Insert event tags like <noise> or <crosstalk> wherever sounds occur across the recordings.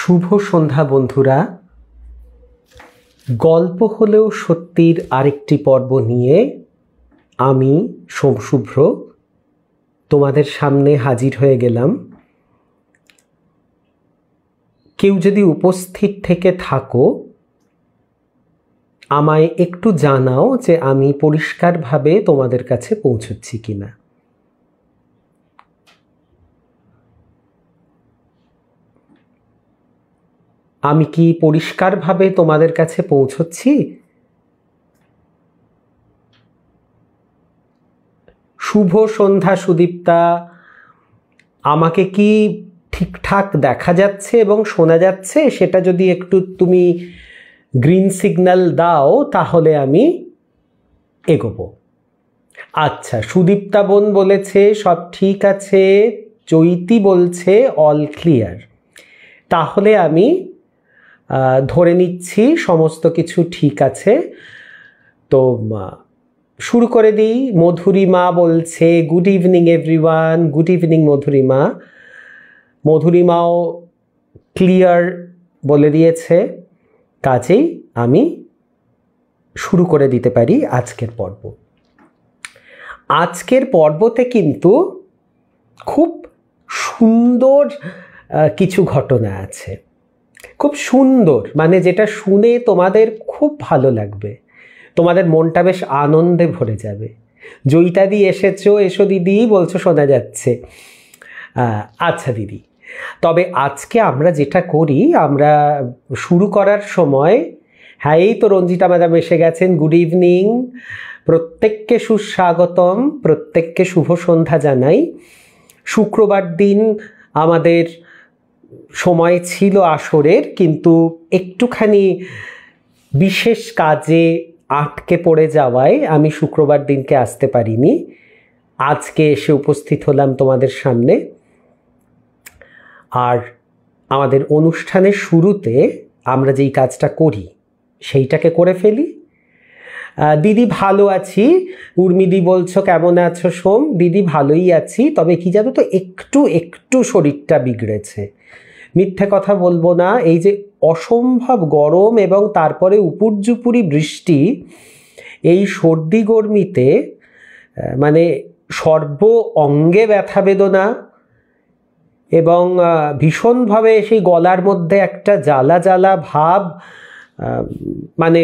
শুভ সন্ধ্যা বন্ধুরা গল্প হলেও সত্যির আরেকটি পর্ব নিয়ে আমি সোমশুভ্র তোমাদের সামনে হাজির হয়ে গেলাম কেউ যদি উপস্থিত থেকে থাকো আমায় একটু জানাও যে আমি পরিষ্কারভাবে তোমাদের কাছে পৌঁছচ্ছি কিনা না আমি কি পরিষ্কারভাবে তোমাদের কাছে পৌঁছচ্ছি শুভ সন্ধ্যা সুদীপ্তা আমাকে কি ঠিকঠাক দেখা যাচ্ছে এবং শোনা যাচ্ছে সেটা যদি একটু তুমি গ্রিন সিগন্যাল দাও তাহলে আমি এগোবো আচ্ছা সুদীপ্তা বোন বলেছে সব ঠিক আছে চৈতি বলছে অল ক্লিয়ার তাহলে আমি ধরে নিচ্ছি সমস্ত কিছু ঠিক আছে তো শুরু করে দিই মধুরিমা বলছে good evening everyone good evening Madhurima মধুরিমাও ক্লিয়ার বলে দিয়েছে কাজেই আমি শুরু করে দিতে পারি আজকের পর্ব আজকের পর্বতে কিন্তু খুব সুন্দর কিছু ঘটনা আছে খুব সুন্দর মানে যেটা শুনে তোমাদের খুব ভালো লাগবে তোমাদের মনটা বেশ আনন্দে ভরে যাবে জয়িতা দি এসেছো এসো দিদি বলছো শোনা যাচ্ছে আচ্ছা দিদি তবে আজকে আমরা যেটা করি আমরা শুরু করার সময় হ্যাঁ এই তো রঞ্জিতা ম্যাডাম এসে গেছেন গুড ইভিনিং প্রত্যেককে সুস্বাগতম প্রত্যেককে শুভ সন্ধ্যা জানাই শুক্রবার দিন আমাদের সময় ছিল আসরের কিন্তু একটুখানি বিশেষ কাজে আটকে পড়ে যাওয়ায় আমি শুক্রবার দিনকে আসতে পারিনি আজকে এসে উপস্থিত হলাম তোমাদের সামনে আর আমাদের অনুষ্ঠানের শুরুতে আমরা যেই কাজটা করি সেইটাকে করে ফেলি দিদি ভালো আছি উর্মিদি বলছো কেমন আছো সোম দিদি ভালোই আছি তবে কি জানো তো একটু একটু শরীরটা বিগড়েছে মিথ্যে কথা বলবো না এই যে অসম্ভব গরম এবং তারপরে উপর্যুপুরি বৃষ্টি এই সর্দি গর্মিতে মানে সর্ব অঙ্গে ব্যথা বেদনা এবং ভীষণভাবে সেই গলার মধ্যে একটা জ্বালা জ্বালা ভাব মানে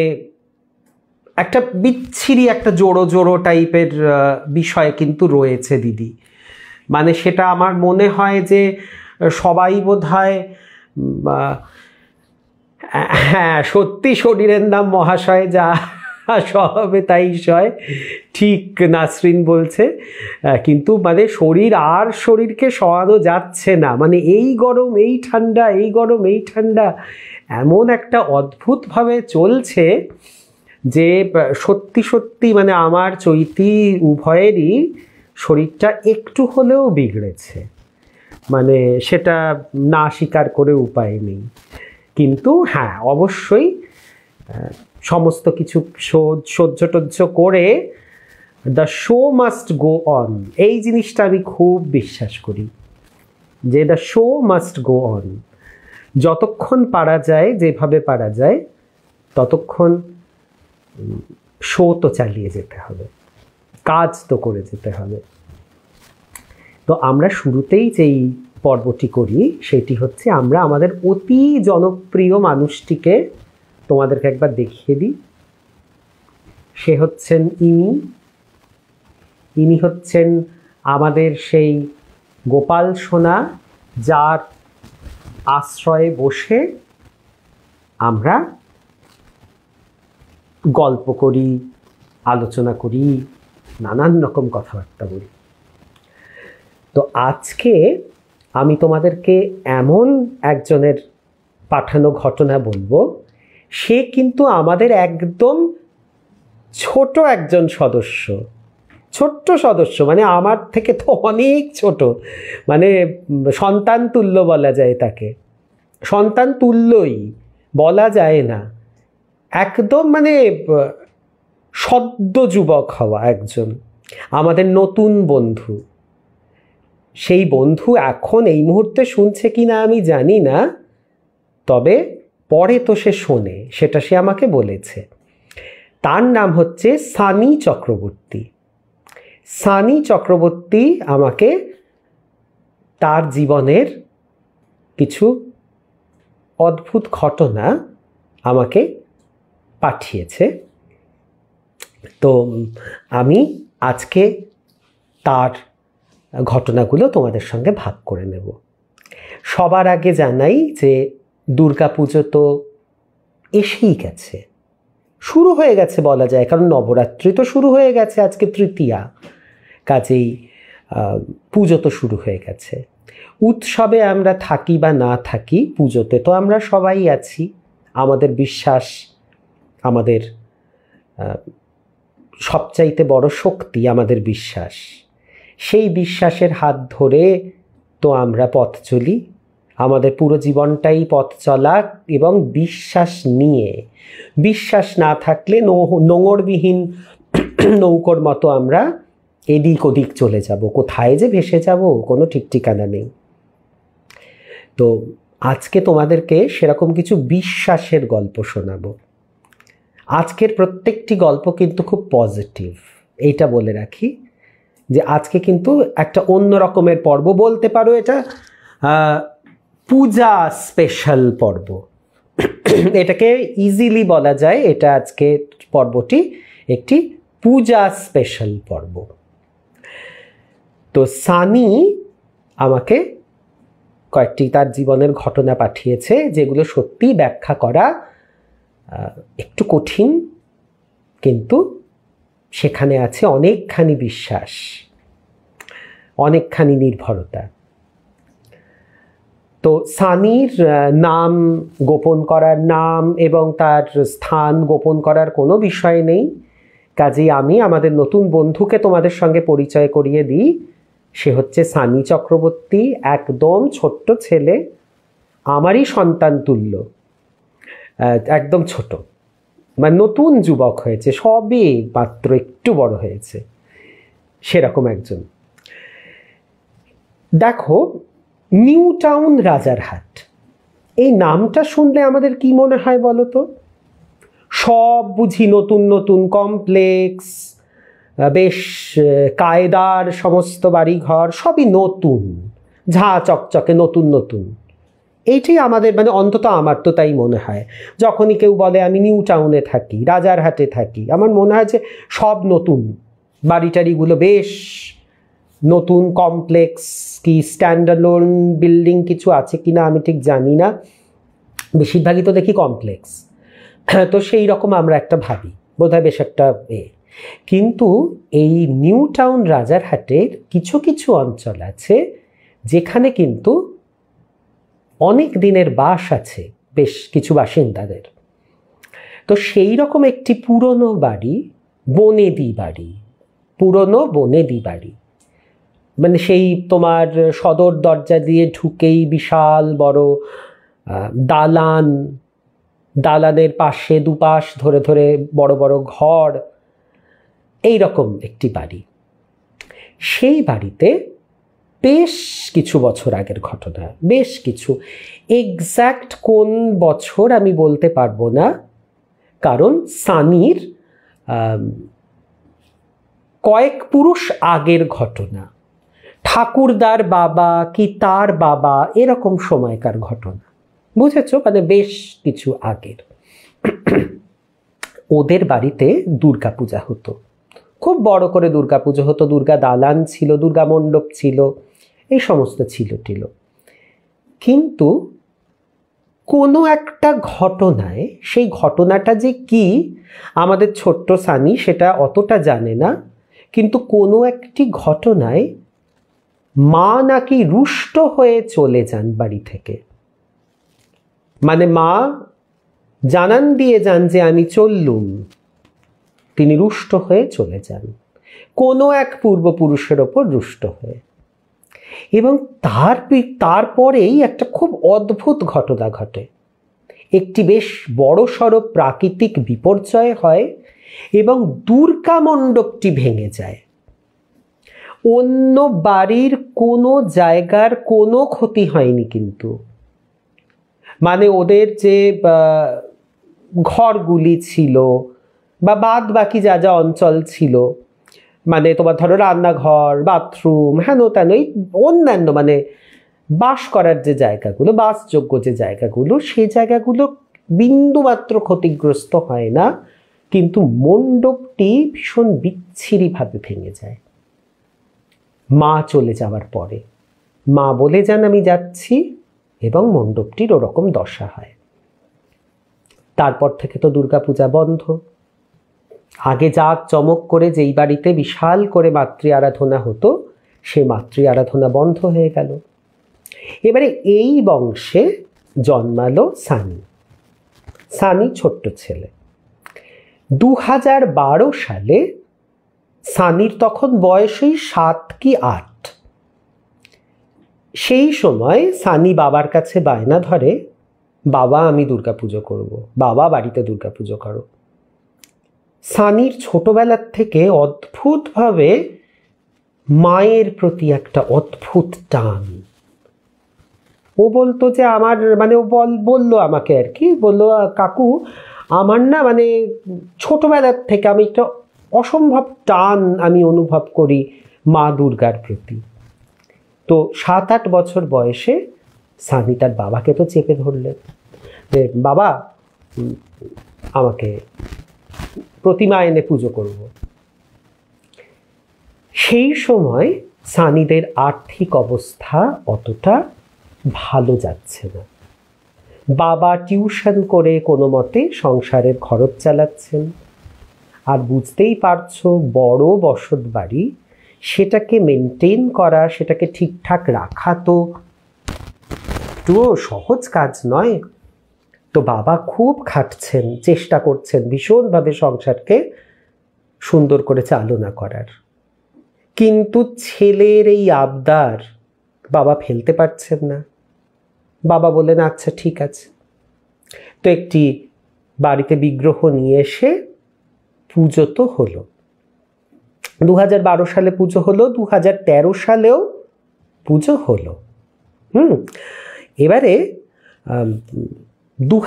একটা বিচ্ছিরি একটা জোড়ো জোড়ো টাইপের বিষয় কিন্তু রয়েছে দিদি মানে সেটা আমার মনে হয় যে সবাই বোধ হয় হ্যাঁ সত্যি শরীরের নাম মহাশয় যা সবে তাই সয় ঠিক নাসরিন বলছে কিন্তু মানে শরীর আর শরীরকে সওয়ানো যাচ্ছে না মানে এই গরম এই ঠান্ডা এই গরম এই ঠান্ডা এমন একটা অদ্ভুতভাবে চলছে যে সত্যি সত্যি মানে আমার চৈতি উভয়েরই শরীরটা একটু হলেও বিগড়েছে মানে সেটা না স্বীকার করে উপায় নেই কিন্তু হ্যাঁ অবশ্যই সমস্ত কিছু সহ্য টহ্য করে the show must go on এই জিনিসটা আমি খুব বিশ্বাস করি যে the show must go on যতক্ষণ পারা যায় যেভাবে পারা যায় ততক্ষণ শো তো চালিয়ে যেতে হবে কাজ তো করে যেতে হবে তো আমরা শুরুতেই যেই পর্বটি করি সেটি হচ্ছে আমরা আমাদের অতি জনপ্রিয় মানুষটিকে তোমাদেরকে একবার দেখিয়ে দিই সে হচ্ছেন ইনি ইনি হচ্ছেন আমাদের সেই গোপাল সোনা যার আশ্রয়ে বসে আমরা গল্প করি আলোচনা করি নানান রকম কথাবার্তা বলি তো আজকে আমি তোমাদেরকে এমন একজনের পাঠানো ঘটনা বলবো সে কিন্তু আমাদের একদম ছোট একজন সদস্য ছোট্ট সদস্য মানে আমার থেকে তো অনেক ছোট মানে সন্তান তুল্য বলা যায় তাকে সন্তান তুল্যই বলা যায় না একদম মানে সদ্য যুবক হওয়া একজন আমাদের নতুন বন্ধু সেই বন্ধু এখন এই মুহূর্তে শুনছে কি না আমি জানি না তবে পরে তো সে শোনে সেটা সে আমাকে বলেছে তার নাম হচ্ছে সানি চক্রবর্তী সানি চক্রবর্তী আমাকে তার জীবনের কিছু অদ্ভুত ঘটনা আমাকে পাঠিয়েছে তো আমি আজকে তার ঘটনাগুলো তোমাদের সঙ্গে ভাগ করে নেব সবার আগে জানাই যে দুর্গাপুজো তো এসেই গেছে শুরু হয়ে গেছে বলা যায় কারণ নবরাত্রি তো শুরু হয়ে গেছে আজকে তৃতীয়া কাজেই পুজো তো শুরু হয়ে গেছে উৎসবে আমরা থাকি বা না থাকি পুজোতে তো আমরা সবাই আছি আমাদের বিশ্বাস আমাদের সবচাইতে বড় শক্তি আমাদের বিশ্বাস সেই বিশ্বাসের হাত ধরে তো আমরা পথ চলি আমাদের পুরো জীবনটাই পথ চলা এবং বিশ্বাস নিয়ে বিশ্বাস না থাকলে নোঙরবিহীন নৌকর মতো আমরা এদিক ওদিক চলে যাব কোথায় যে ভেসে যাব কোনো ঠিক ঠিকানা নেই তো আজকে তোমাদেরকে সেরকম কিছু বিশ্বাসের গল্প শোনাবো আজকের প্রত্যেকটি গল্প কিন্তু খুব পজিটিভ এইটা বলে রাখি যে আজকে কিন্তু একটা অন্য রকমের পর্ব বলতে পারো এটা পূজা স্পেশাল পর্ব এটাকে ইজিলি বলা যায় এটা আজকে পর্বটি একটি পূজা স্পেশাল পর্ব তো সানি আমাকে কয়েকটি তার জীবনের ঘটনা পাঠিয়েছে যেগুলো সত্যি ব্যাখ্যা করা একটু কঠিন কিন্তু সেখানে আছে অনেকখানি বিশ্বাস অনেকখানি নির্ভরতা তো সানির নাম গোপন করার নাম এবং তার স্থান গোপন করার কোনো বিষয় নেই কাজেই আমি আমাদের নতুন বন্ধুকে তোমাদের সঙ্গে পরিচয় করিয়ে দিই সে হচ্ছে সানি চক্রবর্তী একদম ছোট্ট ছেলে আমারই সন্তান তুল্য একদম ছোট মানে নতুন যুবক হয়েছে সবই মাত্র একটু বড় হয়েছে সেরকম একজন দেখো নিউ টাউন রাজারহাট এই নামটা শুনলে আমাদের কি মনে হয় বলো তো সব বুঝি নতুন নতুন কমপ্লেক্স বেশ কায়দার সমস্ত বাড়িঘর সবই নতুন ঝা চকচকে নতুন নতুন এইটাই আমাদের মানে অন্তত আমার তো তাই মনে হয় যখনই কেউ বলে আমি নিউ টাউনে থাকি রাজারহাটে থাকি আমার মনে হয় যে সব নতুন বাড়িটারিগুলো বেশ নতুন কমপ্লেক্স কি স্ট্যান্ডার্লোন বিল্ডিং কিছু আছে কি না আমি ঠিক জানি না বেশিরভাগই তো দেখি কমপ্লেক্স হ্যাঁ, তো সেই রকম আমরা একটা ভাবি বোধহয় বেশ একটা এ কিন্তু এই নিউ টাউন রাজারহাটের কিছু কিছু অঞ্চল আছে যেখানে কিন্তু অনেক দিনের বাস আছে বেশ কিছু বাসিন্দাদের তো সেই রকম একটি পুরনো বাড়ি বনেদি বাড়ি পুরনো বনেদি বাড়ি মানে সেই তোমার সদর দরজা দিয়ে ঢুকেই বিশাল বড় দালান দালানের পাশে দুপাশ ধরে ধরে বড় বড় ঘর এই রকম একটি বাড়ি সেই বাড়িতে বেশ কিছু বছর আগের ঘটনা বেশ কিছু এক্স্যাক্ট কোন বছর আমি বলতে পারবো না কারণ সানির কয়েক পুরুষ আগের ঘটনা ঠাকুরদার বাবা কি তার বাবা এরকম সময়কার ঘটনা বুঝেছ মানে বেশ কিছু আগের ওদের বাড়িতে দুর্গাপূজা হতো খুব বড় করে দুর্গাপুজো হতো দুর্গা দালান ছিল দুর্গা মণ্ডপ ছিল এই সমস্ত ছিল টিল কিন্তু কোনো একটা ঘটনায় সেই ঘটনাটা যে কি আমাদের ছোট্ট সানি সেটা অতটা জানে না কিন্তু কোনো একটি ঘটনায় মা নাকি রুষ্ট হয়ে চলে যান বাড়ি থেকে মানে মা জানান দিয়ে যান যে আমি চললুম তিনি রুষ্ট হয়ে চলে যান কোনো এক পূর্বপুরুষের ওপর রুষ্ট হয়ে এবং তার তারপরেই একটা খুব অদ্ভুত ঘটনা ঘটে একটি বেশ বড়সড় প্রাকৃতিক বিপর্যয় হয় এবং দুর্গা মণ্ডপটি ভেঙে যায় অন্য বাড়ির কোনো জায়গার কোনো ক্ষতি হয়নি কিন্তু মানে ওদের যে ঘরগুলি ছিল বা বাদ বাকি যা যা অঞ্চল ছিল মানে তোমার ধরো রান্নাঘর বাথরুম হ্যান তেন এই অন্যান্য মানে বাস করার যে জায়গাগুলো বাসযোগ্য যে জায়গাগুলো সেই জায়গাগুলো বিন্দুমাত্র ক্ষতিগ্রস্ত হয় না কিন্তু মণ্ডপটি ভীষণ বিচ্ছিরিভাবে ভেঙে যায় মা চলে যাওয়ার পরে মা বলে যান আমি যাচ্ছি এবং মণ্ডপটির ওরকম দশা হয় তারপর থেকে তো দুর্গাপূজা বন্ধ আগে জাক চমক করে যেই বাড়িতে বিশাল করে মাতৃ আরাধনা হতো সে মাতৃ আরাধনা বন্ধ হয়ে গেল এবারে এই বংশে জন্মালো সানি সানি ছোট্ট ছেলে দু হাজার বারো সালে সানির তখন বয়সই সাত কি আট সেই সময় সানি বাবার কাছে বায়না ধরে বাবা আমি দুর্গাপুজো করব বাবা বাড়িতে দুর্গাপুজো করো সানির ছোটবেলার থেকে অদ্ভুতভাবে মায়ের প্রতি একটা অদ্ভুত টান ও বলতো যে আমার মানে ও বল বললো আমাকে আর কি বললো কাকু আমার না মানে ছোটবেলার থেকে আমি একটা অসম্ভব টান আমি অনুভব করি মা দুর্গার প্রতি তো সাত আট বছর বয়সে সানি তার বাবাকে তো চেপে ধরলেন যে বাবা আমাকে প্রতিমা এনে পুজো করব সেই সময় সানিদের আর্থিক অবস্থা অতটা ভালো যাচ্ছে না বাবা টিউশন করে কোনো মতে সংসারের খরচ চালাচ্ছেন আর বুঝতেই পারছো বড় বসত বাড়ি সেটাকে মেনটেন করা সেটাকে ঠিকঠাক রাখা তো একটুও সহজ কাজ নয় তো বাবা খুব খাটছেন চেষ্টা করছেন ভীষণভাবে সংসারকে সুন্দর করে চালনা করার কিন্তু ছেলের এই আবদার বাবা ফেলতে পারছেন না বাবা বলেন আচ্ছা ঠিক আছে তো একটি বাড়িতে বিগ্রহ নিয়ে এসে পুজো তো হলো দু সালে পুজো হলো দু সালেও পুজো হলো হুম এবারে দু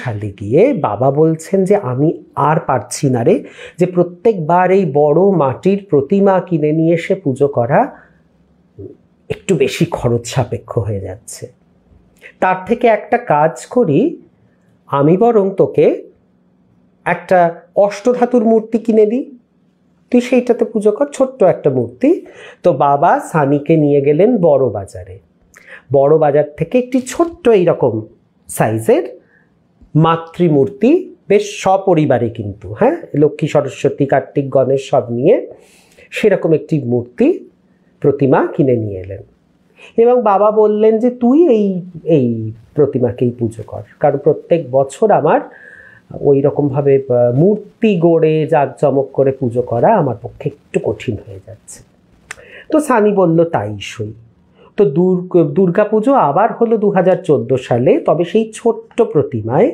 সালে গিয়ে বাবা বলছেন যে আমি আর পারছি না রে যে প্রত্যেকবার এই বড় মাটির প্রতিমা কিনে নিয়ে এসে পুজো করা একটু বেশি খরচ সাপেক্ষ হয়ে যাচ্ছে তার থেকে একটা কাজ করি আমি বরং তোকে একটা অষ্টধাতুর মূর্তি কিনে দিই তুই সেইটাতে পুজো কর ছোট্ট একটা মূর্তি তো বাবা সানিকে নিয়ে গেলেন বড় বাজারে বড় বাজার থেকে একটি ছোট্ট এইরকম সাইজের মাতৃমূর্তি বেশ সপরিবারে কিন্তু হ্যাঁ লক্ষ্মী সরস্বতী কার্তিক গণেশ সব নিয়ে সেরকম একটি মূর্তি প্রতিমা কিনে নিয়ে এলেন এবং বাবা বললেন যে তুই এই এই প্রতিমাকেই পুজো কর কারণ প্রত্যেক বছর আমার ওই রকমভাবে মূর্তি গড়ে জাঁকজমক করে পুজো করা আমার পক্ষে একটু কঠিন হয়ে যাচ্ছে তো সানি বলল তাই সই তো দুর্গা পুজো আবার হলো দু সালে তবে সেই ছোট্ট প্রতিমায়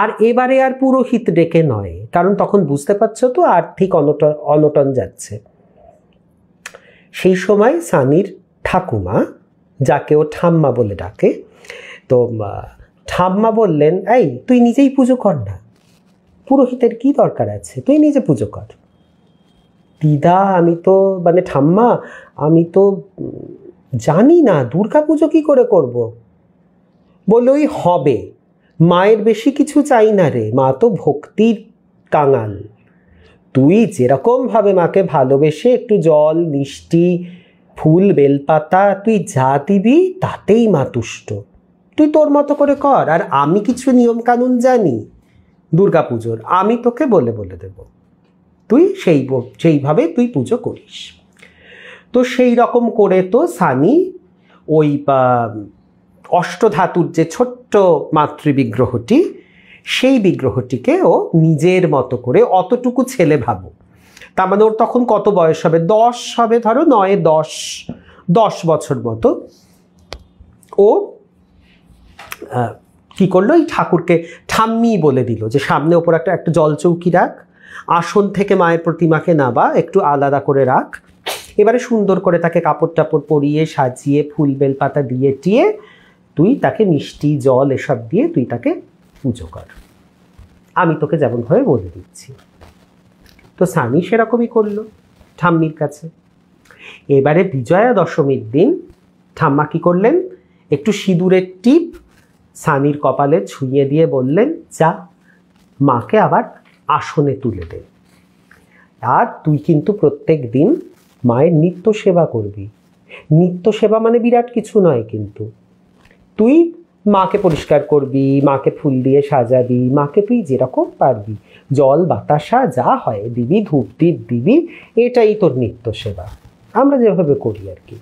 আর এবারে আর পুরোহিত ডেকে নয় কারণ তখন বুঝতে পারছ তো আর্থিক অনটন অনটন যাচ্ছে সেই সময় সানির ঠাকুমা যাকে ও ঠাম্মা বলে ডাকে তো ঠাম্মা বললেন এই তুই নিজেই পুজো কর না পুরোহিতের কি দরকার আছে তুই নিজে পুজো কর দিদা আমি তো মানে ঠাম্মা আমি তো জানি না দুর্গা পুজো কী করে করব। বলল ওই হবে মায়ের বেশি কিছু চাই না রে মা তো ভক্তির কাঙাল তুই যেরকমভাবে মাকে ভালোবেসে একটু জল মিষ্টি ফুল বেলপাতা তুই যা দিবি তাতেই মা তুষ্ট তুই তোর মতো করে কর আর আমি কিছু নিয়মকানুন জানি দুর্গা পুজোর আমি তোকে বলে বলে দেব তুই সেই সেইভাবে তুই পুজো করিস তো সেই রকম করে তো সানি ওই অষ্টধাতুর যে ছোট্ট মাতৃবিগ্রহটি সেই বিগ্রহটিকে ও নিজের মতো করে অতটুকু ছেলে ভাবো তার মানে ওর তখন কত বয়স হবে দশ হবে ধরো নয় দশ দশ বছর মতো ও কি করলো এই ঠাকুরকে ঠাম্মি বলে দিল যে সামনে ওপর একটা একটা জলচৌকি রাখ আসন থেকে মায়ের প্রতিমাকে নাবা একটু আলাদা করে রাখ এবারে সুন্দর করে তাকে কাপড় টাপড় পরিয়ে সাজিয়ে ফুল বেলপাতা দিয়ে টিয়ে তুই তাকে মিষ্টি জল এসব দিয়ে তুই তাকে পুজো কর আমি তোকে যেমনভাবে বলে দিচ্ছি তো সানি সেরকমই করলো ঠাম্মির কাছে এবারে বিজয়া দশমীর দিন ঠাম্মা কী করলেন একটু সিঁদুরের টিপ সানির কপালে ছুঁয়ে দিয়ে বললেন যা মাকে আবার আসনে তুলে দে আর তুই কিন্তু প্রত্যেক দিন মায়ের নিত্য সেবা করবি নিত্য সেবা মানে বিরাট কিছু নয় কিন্তু তুই মাকে পরিষ্কার করবি মাকে ফুল দিয়ে সাজাবি মাকে তুই যেরকম পারবি জল বাতাসা যা হয় দিবি ধূপ দ্বীপ দিবি এটাই তোর নিত্য সেবা আমরা যেভাবে করি আর কি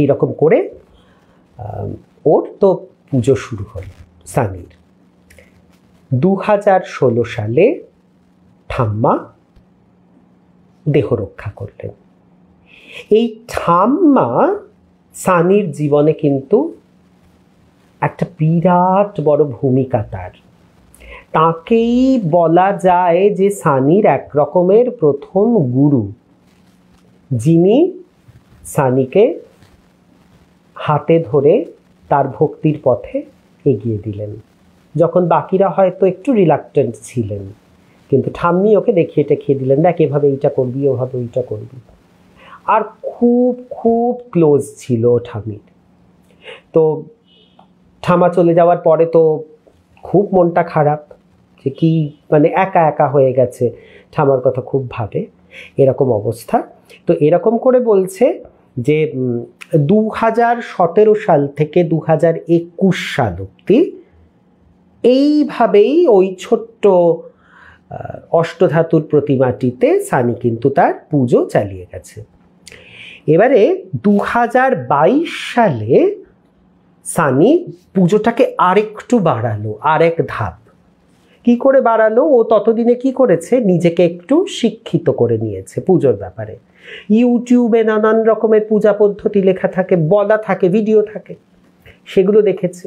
এইরকম করে ওর তো পুজো শুরু হলো সানির দু হাজার ষোলো সালে ঠাম্মা দেহ রক্ষা করলেন এই ঠাম্মা সানির জীবনে কিন্তু একটা বিরাট বড় ভূমিকা তার তাকেই বলা যায় যে সানির এক রকমের প্রথম গুরু যিনি সানিকে হাতে ধরে তার ভক্তির পথে এগিয়ে দিলেন যখন বাকিরা হয়তো একটু রিলাক্টেন্ট ছিলেন কিন্তু ঠাম্মি ওকে দেখিয়ে টেখিয়ে দিলেন দেখ এভাবে এইটা করবি ওভাবে ওইটা করবি আর খুব খুব ক্লোজ ছিল ঠাম্মির তো ঠামা চলে যাওয়ার পরে তো খুব মনটা খারাপ যে কি মানে একা একা হয়ে গেছে ঠামার কথা খুব ভাবে এরকম অবস্থা তো এরকম করে বলছে যে দু হাজার সতেরো সাল থেকে দু হাজার একুশ সাল অব্দি এইভাবেই ওই ছোট্ট অষ্টধাতুর প্রতিমাটিতে সানি কিন্তু তার পুজো চালিয়ে গেছে এবারে দু সালে সানি পুজোটাকে আরেকটু বাড়ালো আরেক ধাপ কি করে বাড়ালো ও ততদিনে কি করেছে নিজেকে একটু শিক্ষিত করে নিয়েছে পুজোর ব্যাপারে ইউটিউবে নানান রকমের পূজা পদ্ধতি লেখা থাকে বলা থাকে ভিডিও থাকে সেগুলো দেখেছে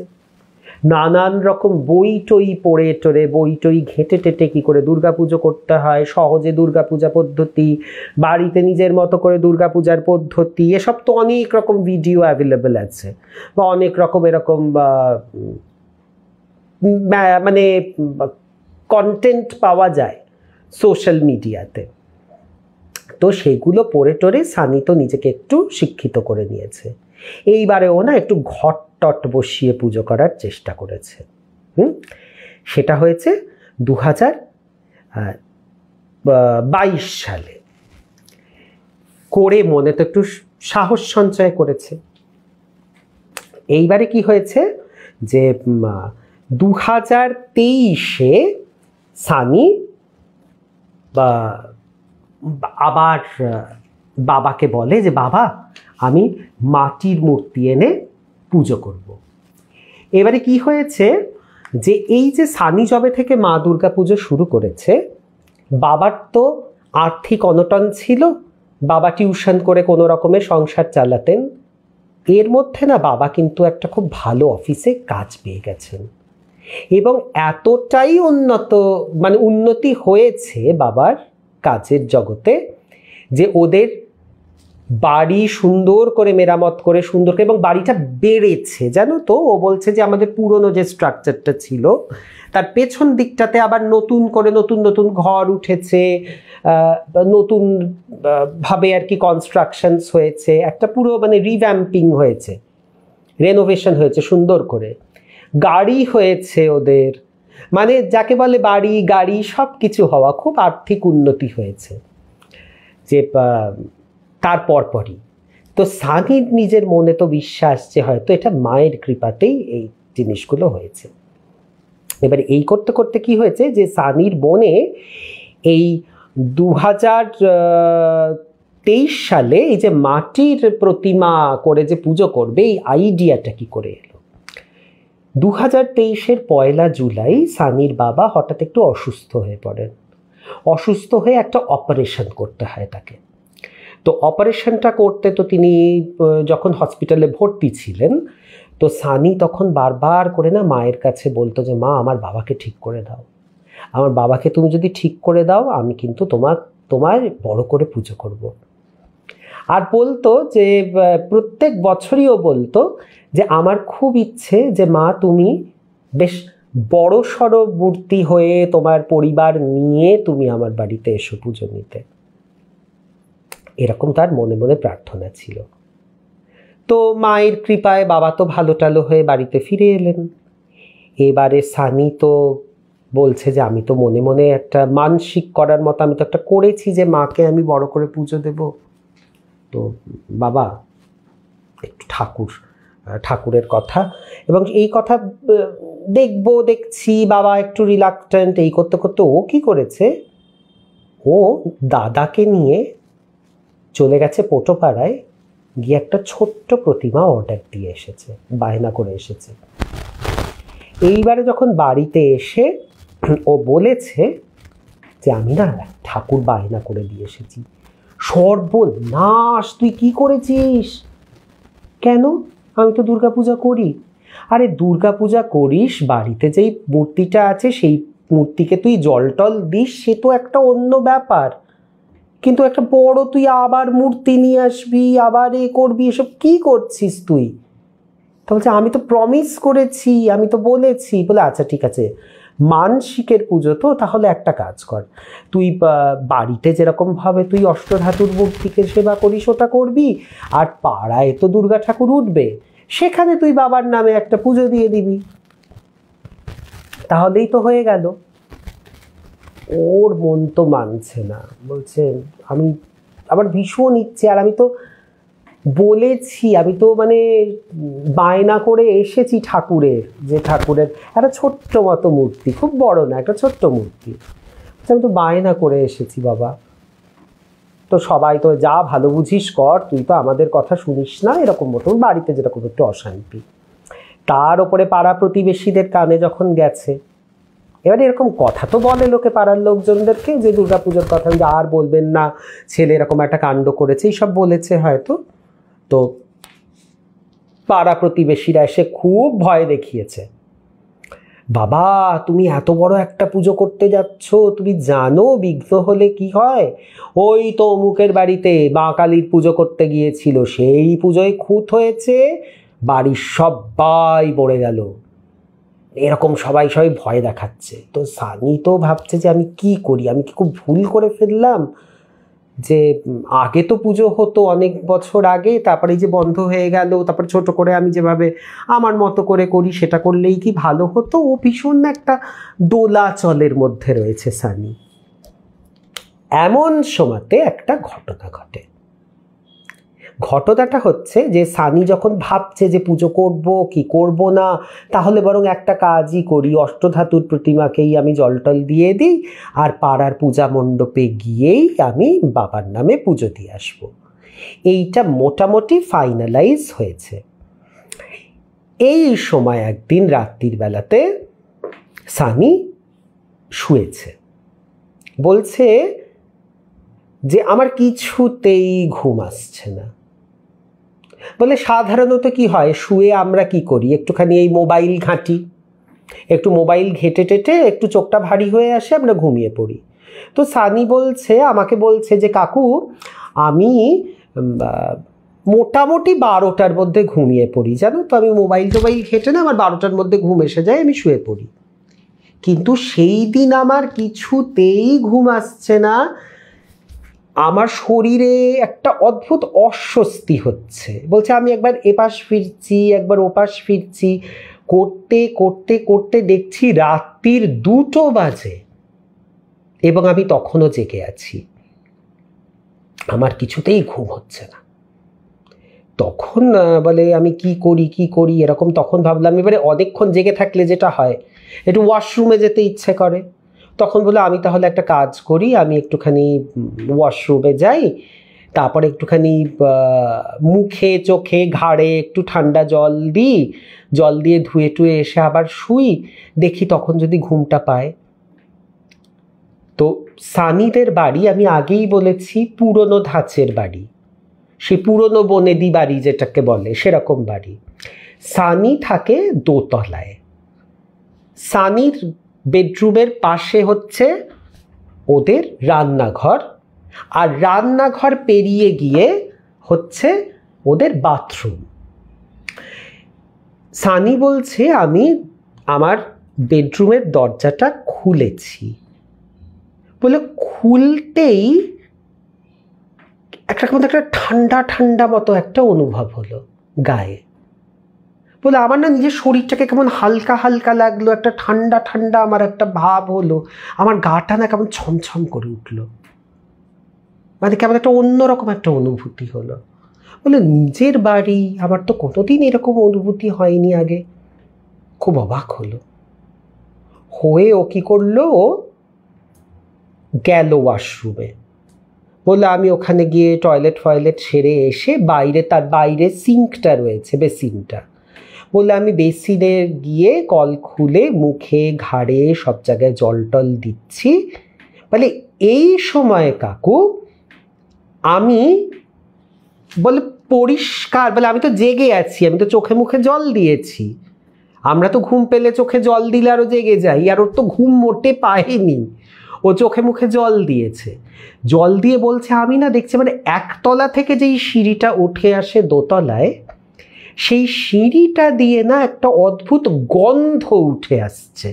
নানান রকম বই টই পড়ে টরে বই টই ঘেঁটে টেটে কী করে দুর্গাপুজো করতে হয় সহজে দুর্গাপূজা পদ্ধতি বাড়িতে নিজের মতো করে দুর্গাপূজার পদ্ধতি এসব তো অনেক রকম ভিডিও অ্যাভেলেবেল আছে বা অনেক রকম এরকম মানে কন্টেন্ট পাওয়া যায় সোশ্যাল মিডিয়াতে তো সেগুলো পড়ে টরে সানি তো নিজেকে একটু শিক্ষিত করে নিয়েছে এইবারেও না একটু ঘট তট বসিয়ে পুজো করার চেষ্টা করেছে হুম সেটা হয়েছে দু হাজার বাইশ সালে করে মনে তো একটু সাহস সঞ্চয় করেছে এইবারে কি হয়েছে যে দু হাজার তেইশে সানি বা আবার বাবাকে বলে যে বাবা আমি মাটির মূর্তি এনে পুজো করব। এবারে কি হয়েছে যে এই যে সানি জবে থেকে মা দুর্গা পুজো শুরু করেছে বাবার তো আর্থিক অনটন ছিল বাবা টিউশন করে কোনো রকমে সংসার চালাতেন এর মধ্যে না বাবা কিন্তু একটা খুব ভালো অফিসে কাজ পেয়ে গেছেন এবং এতটাই উন্নত মানে উন্নতি হয়েছে বাবার কাজের জগতে যে ওদের বাড়ি সুন্দর করে মেরামত করে সুন্দর করে এবং বাড়িটা বেড়েছে জানো তো ও বলছে যে আমাদের পুরনো যে স্ট্রাকচারটা ছিল তার পেছন দিকটাতে আবার নতুন করে নতুন নতুন ঘর উঠেছে নতুন ভাবে আর কি কনস্ট্রাকশনস হয়েছে একটা পুরো মানে রিভ্যাম্পিং হয়েছে রেনোভেশন হয়েছে সুন্দর করে গাড়ি হয়েছে ওদের মানে যাকে বলে বাড়ি গাড়ি সব কিছু হওয়া খুব আর্থিক উন্নতি হয়েছে যে তার পরপরই তো সাগিদ নিজের মনে তো বিশ্বাস যে হয়তো এটা মায়ের কৃপাতেই এই জিনিসগুলো হয়েছে এবার এই করতে করতে কি হয়েছে যে সানির বনে এই দু হাজার তেইশ সালে এই যে মাটির প্রতিমা করে যে পুজো করবে এই আইডিয়াটা কি করে এলো দু হাজার তেইশের পয়লা জুলাই সানির বাবা হঠাৎ একটু অসুস্থ হয়ে পড়েন অসুস্থ হয়ে একটা অপারেশন করতে হয় তাকে তো অপারেশনটা করতে তো তিনি যখন হসপিটালে ভর্তি ছিলেন তো সানি তখন বারবার করে না মায়ের কাছে বলতো যে মা আমার বাবাকে ঠিক করে দাও আমার বাবাকে তুমি যদি ঠিক করে দাও আমি কিন্তু তোমার তোমার বড় করে পুজো করব। আর বলতো যে প্রত্যেক বছরইও বলতো যে আমার খুব ইচ্ছে যে মা তুমি বেশ বড়সড় মূর্তি হয়ে তোমার পরিবার নিয়ে তুমি আমার বাড়িতে এসো পুজো নিতে এরকম তার মনে মনে প্রার্থনা ছিল তো মায়ের কৃপায় বাবা তো ভালো টালো হয়ে বাড়িতে ফিরে এলেন এবারে সানি তো বলছে যে আমি তো মনে মনে একটা মানসিক করার মতো আমি তো একটা করেছি যে মাকে আমি বড় করে পুজো দেব তো বাবা একটু ঠাকুর ঠাকুরের কথা এবং এই কথা দেখব দেখছি বাবা একটু রিলাক্টেন্ট এই করতে করতে ও কি করেছে ও দাদাকে নিয়ে চলে গেছে পোটোপাড়ায় গিয়ে একটা ছোট্ট প্রতিমা অর্ডার দিয়ে এসেছে বায়না করে এসেছে এইবারে যখন বাড়িতে এসে ও বলেছে যে আমি না ঠাকুর বায়না করে দিয়ে এসেছি সর্বনাশ তুই কি করেছিস কেন আমি তো দুর্গাপূজা করি আরে দুর্গাপূজা করিস বাড়িতে যেই মূর্তিটা আছে সেই মূর্তিকে তুই জল টল দিস সে তো একটা অন্য ব্যাপার কিন্তু একটা বড় তুই আবার মূর্তি নিয়ে আসবি আবার এ করবি এসব কী করছিস তুই তো বলছে আমি তো প্রমিস করেছি আমি তো বলেছি বলে আচ্ছা ঠিক আছে মানসিকের পুজো তো তাহলে একটা কাজ কর তুই বাড়িতে যেরকমভাবে তুই অষ্টধাতুর মূর্তিকে সেবা করিস ওটা করবি আর পাড়ায় তো দুর্গা ঠাকুর উঠবে সেখানে তুই বাবার নামে একটা পুজো দিয়ে দিবি তাহলেই তো হয়ে গেল ওর মন তো মানছে না বলছে আমি আমার ভীষণ ইচ্ছে আর আমি তো বলেছি আমি তো মানে বায়না করে এসেছি ঠাকুরের যে ঠাকুরের একটা ছোট্ট মতো মূর্তি খুব বড় না একটা ছোট্ট মূর্তি আমি তো বায়না করে এসেছি বাবা তো সবাই তো যা ভালো বুঝিস কর তুই তো আমাদের কথা শুনিস না এরকম মতন বাড়িতে যেরকম একটু অশান্তি তার ওপরে পাড়া প্রতিবেশীদের কানে যখন গেছে এবার এরকম কথা তো বলে লোকে পাড়ার লোকজনদেরকে যে দুর্গাপুজোর কথা যে আর বলবেন না ছেলে এরকম একটা কাণ্ড করেছে এইসব বলেছে হয়তো তো পাড়া প্রতিবেশীরা এসে খুব ভয় দেখিয়েছে বাবা তুমি এত বড় একটা পুজো করতে যাচ্ছ তুমি জানো বিঘ্ন হলে কি হয় ওই তো অমুকের বাড়িতে মা কালীর পুজো করতে গিয়েছিল সেই পুজোয় খুঁত হয়েছে বাড়ির সবাই পড়ে গেল এরকম সবাই সবাই ভয় দেখাচ্ছে তো সানি তো ভাবছে যে আমি কি করি আমি কি খুব ভুল করে ফেললাম যে আগে তো পুজো হতো অনেক বছর আগে তারপরে যে বন্ধ হয়ে গেল তারপরে ছোট করে আমি যেভাবে আমার মতো করে করি সেটা করলেই কি ভালো হতো ও ভীষণ একটা দোলাচলের মধ্যে রয়েছে সানি এমন সময়তে একটা ঘটনা ঘটে ঘটনাটা হচ্ছে যে সানি যখন ভাবছে যে পুজো করব কি করব না তাহলে বরং একটা কাজই করি অষ্টধাতুর প্রতিমাকেই আমি জলটল দিয়ে দিই আর পাড়ার পূজা মণ্ডপে গিয়েই আমি বাবার নামে পুজো দিয়ে আসব এইটা মোটামুটি ফাইনালাইজ হয়েছে এই সময় একদিন রাত্রির বেলাতে সানি শুয়েছে বলছে যে আমার কিছুতেই ঘুম আসছে না বলে সাধারণত কি হয় শুয়ে আমরা কি করি একটুখানি এই মোবাইল ঘাঁটি একটু মোবাইল ঘেটে টেটে একটু চোখটা ভারী হয়ে আসে আমরা ঘুমিয়ে পড়ি তো সানি বলছে আমাকে বলছে যে কাকু আমি মোটামুটি বারোটার মধ্যে ঘুমিয়ে পড়ি জানো তো আমি মোবাইল টোবাইল ঘেটে না আমার বারোটার মধ্যে ঘুম এসে যায় আমি শুয়ে পড়ি কিন্তু সেই দিন আমার কিছুতেই ঘুম আসছে না আমার শরীরে একটা অদ্ভুত অস্বস্তি হচ্ছে বলছে আমি একবার এপাশ ফিরছি একবার ওপাশ ফিরছি করতে করতে করতে দেখছি রাত্রির দুটো বাজে এবং আমি তখনও জেগে আছি আমার কিছুতেই ঘুম হচ্ছে না তখন বলে আমি কি করি কি করি এরকম তখন ভাবলাম এবারে অনেকক্ষণ জেগে থাকলে যেটা হয় একটু ওয়াশরুমে যেতে ইচ্ছে করে তখন বলে আমি তাহলে একটা কাজ করি আমি একটুখানি ওয়াশরুমে যাই তারপরে একটুখানি মুখে চোখে ঘাড়ে একটু ঠান্ডা জল দিই জল দিয়ে ধুয়ে টুয়ে এসে আবার শুই দেখি তখন যদি ঘুমটা পায় তো সানিদের বাড়ি আমি আগেই বলেছি পুরনো ধাঁচের বাড়ি সে পুরনো বনেদি বাড়ি যেটাকে বলে সেরকম বাড়ি সানি থাকে দোতলায় সানির বেডরুমের পাশে হচ্ছে ওদের রান্নাঘর আর রান্নাঘর পেরিয়ে গিয়ে হচ্ছে ওদের বাথরুম সানি বলছে আমি আমার বেডরুমের দরজাটা খুলেছি বলে খুলতেই একটা একটা ঠান্ডা ঠান্ডা মতো একটা অনুভব হলো গায়ে বলে আমার না নিজের শরীরটাকে কেমন হালকা হালকা লাগলো একটা ঠান্ডা ঠান্ডা আমার একটা ভাব হলো আমার গাটা না কেমন ছমছম করে উঠলো মানে কেমন একটা অন্যরকম একটা অনুভূতি হলো বলে নিজের বাড়ি আমার তো কতদিন এরকম অনুভূতি হয়নি আগে খুব অবাক হলো হয়ে ও কী করলো গেল ওয়াশরুমে বললো আমি ওখানে গিয়ে টয়লেট ফয়লেট সেরে এসে বাইরে তার বাইরে সিঙ্কটা রয়েছে বেসিনটা বললে আমি বেসিনে গিয়ে কল খুলে মুখে ঘাড়ে সব জায়গায় জল টল দিচ্ছি বলে এই সময় কাকু আমি বলে পরিষ্কার বলে আমি তো জেগে আছি আমি তো চোখে মুখে জল দিয়েছি আমরা তো ঘুম পেলে চোখে জল দিলে আরও জেগে যাই আর ওর তো ঘুম মোটে পায়নি ও চোখে মুখে জল দিয়েছে জল দিয়ে বলছে আমি না দেখছি মানে একতলা থেকে যেই সিঁড়িটা উঠে আসে দোতলায় সেই সিঁড়িটা দিয়ে না একটা অদ্ভুত গন্ধ উঠে আসছে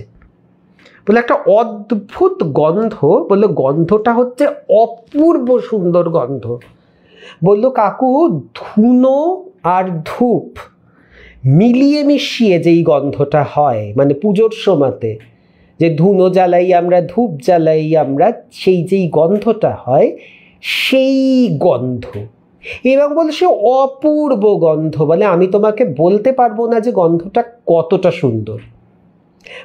বলে একটা অদ্ভুত গন্ধ বললো গন্ধটা হচ্ছে অপূর্ব সুন্দর গন্ধ বললো কাকু ধুনো আর ধূপ মিলিয়ে মিশিয়ে যেই গন্ধটা হয় মানে পুজোর সময়তে যে ধুনো জ্বালাই আমরা ধূপ জ্বালাই আমরা সেই যেই গন্ধটা হয় সেই গন্ধ এবং বলছে অপূর্ব গন্ধ বলে আমি তোমাকে বলতে পারবো না যে গন্ধটা কতটা সুন্দর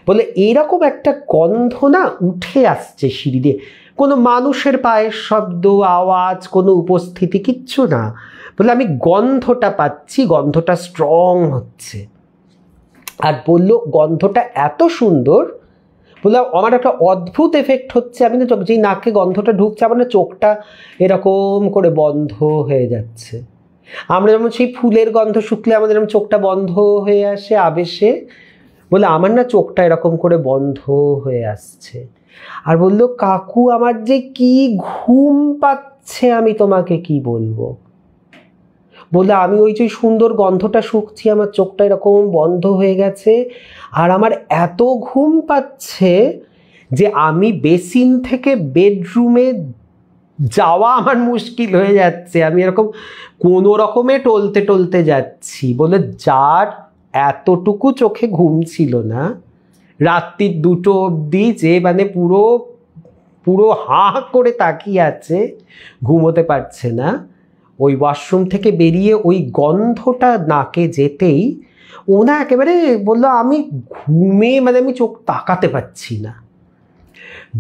বলে এরকম একটা গন্ধ না উঠে আসছে সিঁড়ি দিয়ে কোনো মানুষের পায়ের শব্দ আওয়াজ কোনো উপস্থিতি কিচ্ছু না বলে আমি গন্ধটা পাচ্ছি গন্ধটা স্ট্রং হচ্ছে আর বলল গন্ধটা এত সুন্দর বললাম আমার একটা অদ্ভুত এফেক্ট হচ্ছে আমি না চোখ যেই নাকে গন্ধটা ঢুকছে আমার না চোখটা এরকম করে বন্ধ হয়ে যাচ্ছে আমরা যেমন সেই ফুলের গন্ধ শুকলে আমাদের যেমন চোখটা বন্ধ হয়ে আসে আবেশে বলে আমার না চোখটা এরকম করে বন্ধ হয়ে আসছে আর বললো কাকু আমার যে কি ঘুম পাচ্ছে আমি তোমাকে কি বলবো বলে আমি ওই যে সুন্দর গন্ধটা শুকছি আমার চোখটা এরকম বন্ধ হয়ে গেছে আর আমার এত ঘুম পাচ্ছে যে আমি বেসিন থেকে বেডরুমে যাওয়া আমার মুশকিল হয়ে যাচ্ছে আমি এরকম কোনো রকমে টলতে টলতে যাচ্ছি বলে যার এতটুকু চোখে ঘুম ছিল না রাত্রির দুটো অবধি যে মানে পুরো পুরো হাঁ করে তাকিয়ে আছে ঘুমোতে পারছে না ওই ওয়াশরুম থেকে বেরিয়ে ওই গন্ধটা নাকে যেতেই ওনা একেবারে বললো আমি ঘুমে মানে আমি চোখ তাকাতে পাচ্ছি না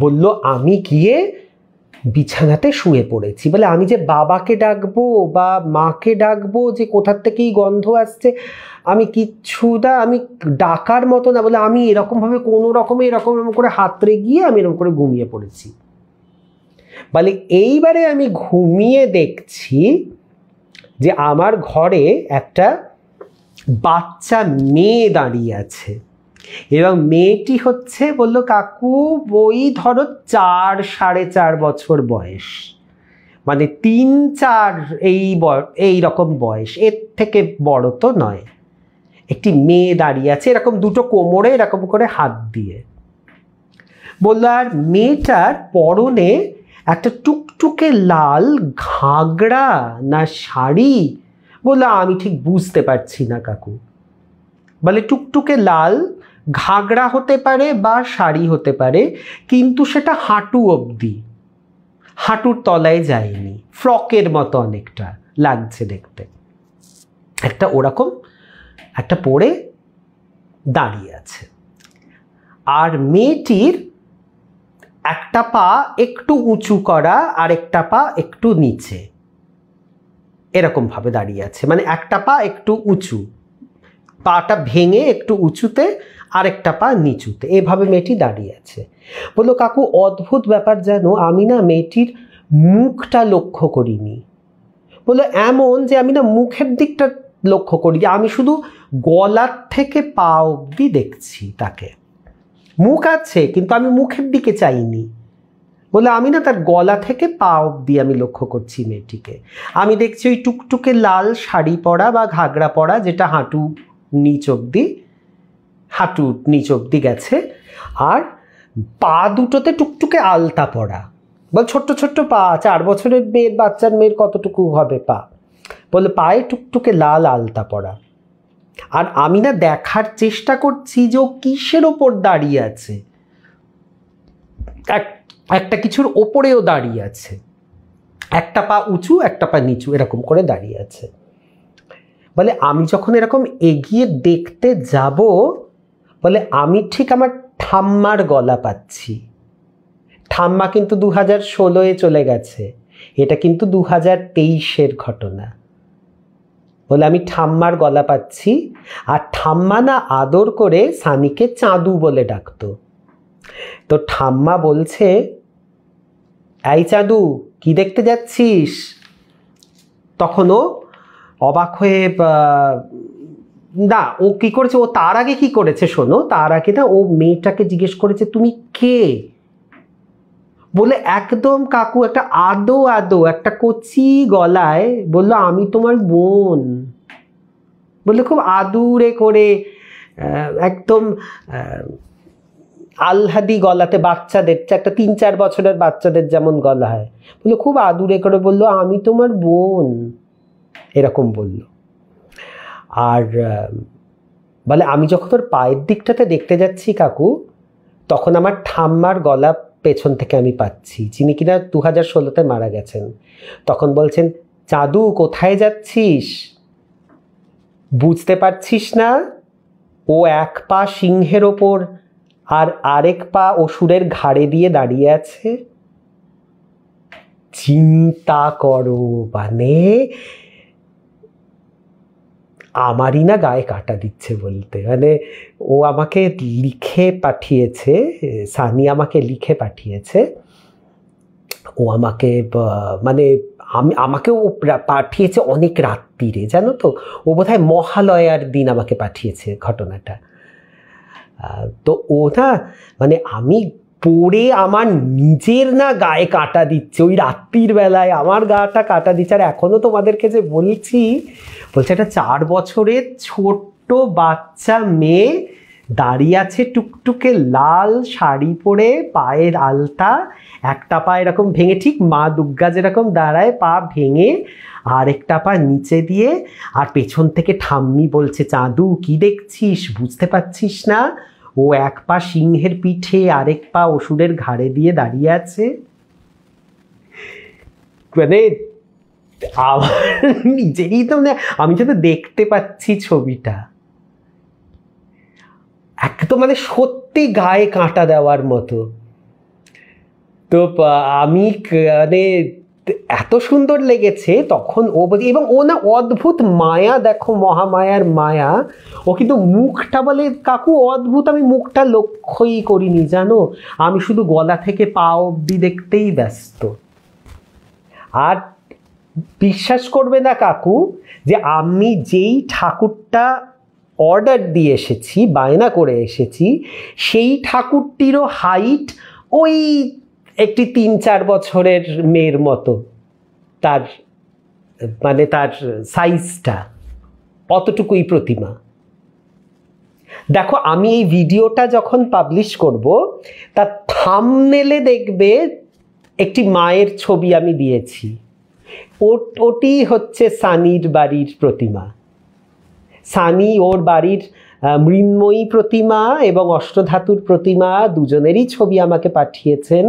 বললো আমি গিয়ে বিছানাতে শুয়ে পড়েছি বলে আমি যে বাবাকে ডাকবো বা মাকে ডাকবো যে কোথার থেকেই গন্ধ আসছে আমি কিচ্ছু না আমি ডাকার মতো না বলে আমি এরকমভাবে কোনো রকমে এরকম করে হাতরে গিয়ে আমি এরকম করে ঘুমিয়ে পড়েছি বলে এইবারে আমি ঘুমিয়ে দেখছি যে আমার ঘরে একটা বাচ্চা মেয়ে দাঁড়িয়ে আছে এবং মেয়েটি হচ্ছে বলল কাকু বই ধরো চার সাড়ে চার বছর বয়স মানে তিন চার এই এই রকম বয়স এর থেকে বড় তো নয় একটি মেয়ে দাঁড়িয়ে আছে এরকম দুটো কোমরে এরকম করে হাত দিয়ে বললো আর মেয়েটার পরনে একটা টুকটুকে লাল ঘাগড়া না শাড়ি বলে আমি ঠিক বুঝতে পারছি না কাকু বলে টুকটুকে লাল ঘাগড়া হতে পারে বা শাড়ি হতে পারে কিন্তু সেটা হাঁটু অবধি হাঁটুর তলায় যায়নি ফ্রকের মতো অনেকটা লাগছে দেখতে একটা ওরকম একটা পরে দাঁড়িয়ে আছে আর মেয়েটির একটা পা একটু উঁচু করা আর একটা পা একটু নিচে এরকমভাবে দাঁড়িয়ে আছে মানে একটা পা একটু উঁচু পাটা ভেঙে একটু উঁচুতে আরেকটা পা নিচুতে এভাবে মেয়েটি দাঁড়িয়ে আছে বললো কাকু অদ্ভুত ব্যাপার যেন আমি না মেয়েটির মুখটা লক্ষ্য করিনি বললো এমন যে আমি না মুখের দিকটা লক্ষ্য করি আমি শুধু গলার থেকে পা অব্দি দেখছি তাকে মুখ আছে কিন্তু আমি মুখের দিকে চাইনি বলে আমি না তার গলা থেকে পা অব্দি আমি লক্ষ্য করছি মেয়েটিকে আমি দেখছি ওই টুকটুকে লাল শাড়ি পরা বা ঘাগরা পরা যেটা হাঁটু নিচ অব্দি হাঁটু নিচ অব্দি গেছে আর পা দুটোতে টুকটুকে আলতা পরা বল ছোট্ট ছোট্ট পা চার বছরের মেয়ের বাচ্চার মেয়ের কতটুকু হবে পা বলে পায়ে টুকটুকে লাল আলতা পরা আর আমি না দেখার চেষ্টা করছি যে ও কিসের ওপর দাঁড়িয়ে আছে একটা কিছুর ওপরেও দাঁড়িয়ে আছে একটা পা উঁচু একটা পা নিচু এরকম করে দাঁড়িয়ে আছে বলে আমি যখন এরকম এগিয়ে দেখতে যাব বলে আমি ঠিক আমার ঠাম্মার গলা পাচ্ছি ঠাম্মা কিন্তু দু হাজার ষোলোয় চলে গেছে এটা কিন্তু দু হাজার তেইশের ঘটনা বলে আমি ঠাম্মার গলা পাচ্ছি আর ঠাম্মা না আদর করে স্বামীকে চাঁদু বলে ডাকতো তো ঠাম্মা বলছে এই চাঁদু কি দেখতে যাচ্ছিস তখনও অবাক হয়ে না ও কী করেছে ও তার আগে কি করেছে শোনো তার আগে না ও মেয়েটাকে জিজ্ঞেস করেছে তুমি কে বলে একদম কাকু একটা আদো আদো একটা কচি গলায় বলল আমি তোমার বোন বললে খুব আদুরে করে একদম আলহাদি গলাতে বাচ্চাদের একটা তিন চার বছরের বাচ্চাদের যেমন গলা হয় বললো খুব আদুরে করে বলল আমি তোমার বোন এরকম বলল আর বলে আমি যখন তোর পায়ের দিকটাতে দেখতে যাচ্ছি কাকু তখন আমার ঠাম্মার গলা পেছন থেকে আমি পাচ্ছি যিনি কিনা দু হাজার ষোলোতে মারা গেছেন তখন বলছেন চাঁদু কোথায় যাচ্ছিস বুঝতে পারছিস না ও এক পা সিংহের ওপর আর আরেক পা অসুরের ঘাড়ে দিয়ে দাঁড়িয়ে আছে চিন্তা করো মানে আমারই না গায়ে কাটা দিচ্ছে বলতে মানে ও আমাকে লিখে পাঠিয়েছে সানি আমাকে লিখে পাঠিয়েছে ও আমাকে মানে আমি আমাকে ও পাঠিয়েছে অনেক রাত্রিরে জানো তো ও বোধ হয় মহালয়ার দিন আমাকে পাঠিয়েছে ঘটনাটা তো ও না মানে আমি পড়ে আমার নিজের না গায়ে কাটা দিচ্ছে ওই রাত্রির বেলায় আমার গাটা কাটা দিচ্ছে আর এখনও তোমাদেরকে যে বলছি বলছে একটা চার বছরের ছোট্ট বাচ্চা মেয়ে দাঁড়িয়ে আছে টুকটুকে লাল শাড়ি পরে পায়ের আলতা একটা পা এরকম ভেঙে ঠিক মা দুর্গা যেরকম দাঁড়ায় পা ভেঙে আর একটা পা নিচে দিয়ে আর পেছন থেকে ঠাম্মি বলছে চাঁদু কি দেখছিস বুঝতে পারছিস না ও এক পা সিংহের পিঠে আরেক পা অসুরের ঘাড়ে দিয়ে দাঁড়িয়ে আছে মানে নিজেরই তো মানে আমি যাতে দেখতে পাচ্ছি ছবিটা এক তো মানে সত্যি গায়ে কাঁটা দেওয়ার মতো তো আমি মানে এত সুন্দর লেগেছে তখন ও বলছে এবং ও না অদ্ভুত মায়া দেখো মহামায়ার মায়া ও কিন্তু মুখটা বলে কাকু অদ্ভুত আমি মুখটা লক্ষ্যই করিনি জানো আমি শুধু গলা থেকে পা অব্দি দেখতেই ব্যস্ত আর বিশ্বাস করবে না কাকু যে আমি যেই ঠাকুরটা অর্ডার দিয়ে এসেছি বায়না করে এসেছি সেই ঠাকুরটিরও হাইট ওই একটি তিন চার বছরের মেয়ের মতো তার মানে তার সাইজটা অতটুকুই প্রতিমা দেখো আমি এই ভিডিওটা যখন পাবলিশ করব তার থামনেলে দেখবে একটি মায়ের ছবি আমি দিয়েছি ওটি হচ্ছে সানির বাড়ির প্রতিমা সানি ওর বাড়ির মৃন্ময়ী প্রতিমা এবং অষ্টধাতুর প্রতিমা দুজনেরই ছবি আমাকে পাঠিয়েছেন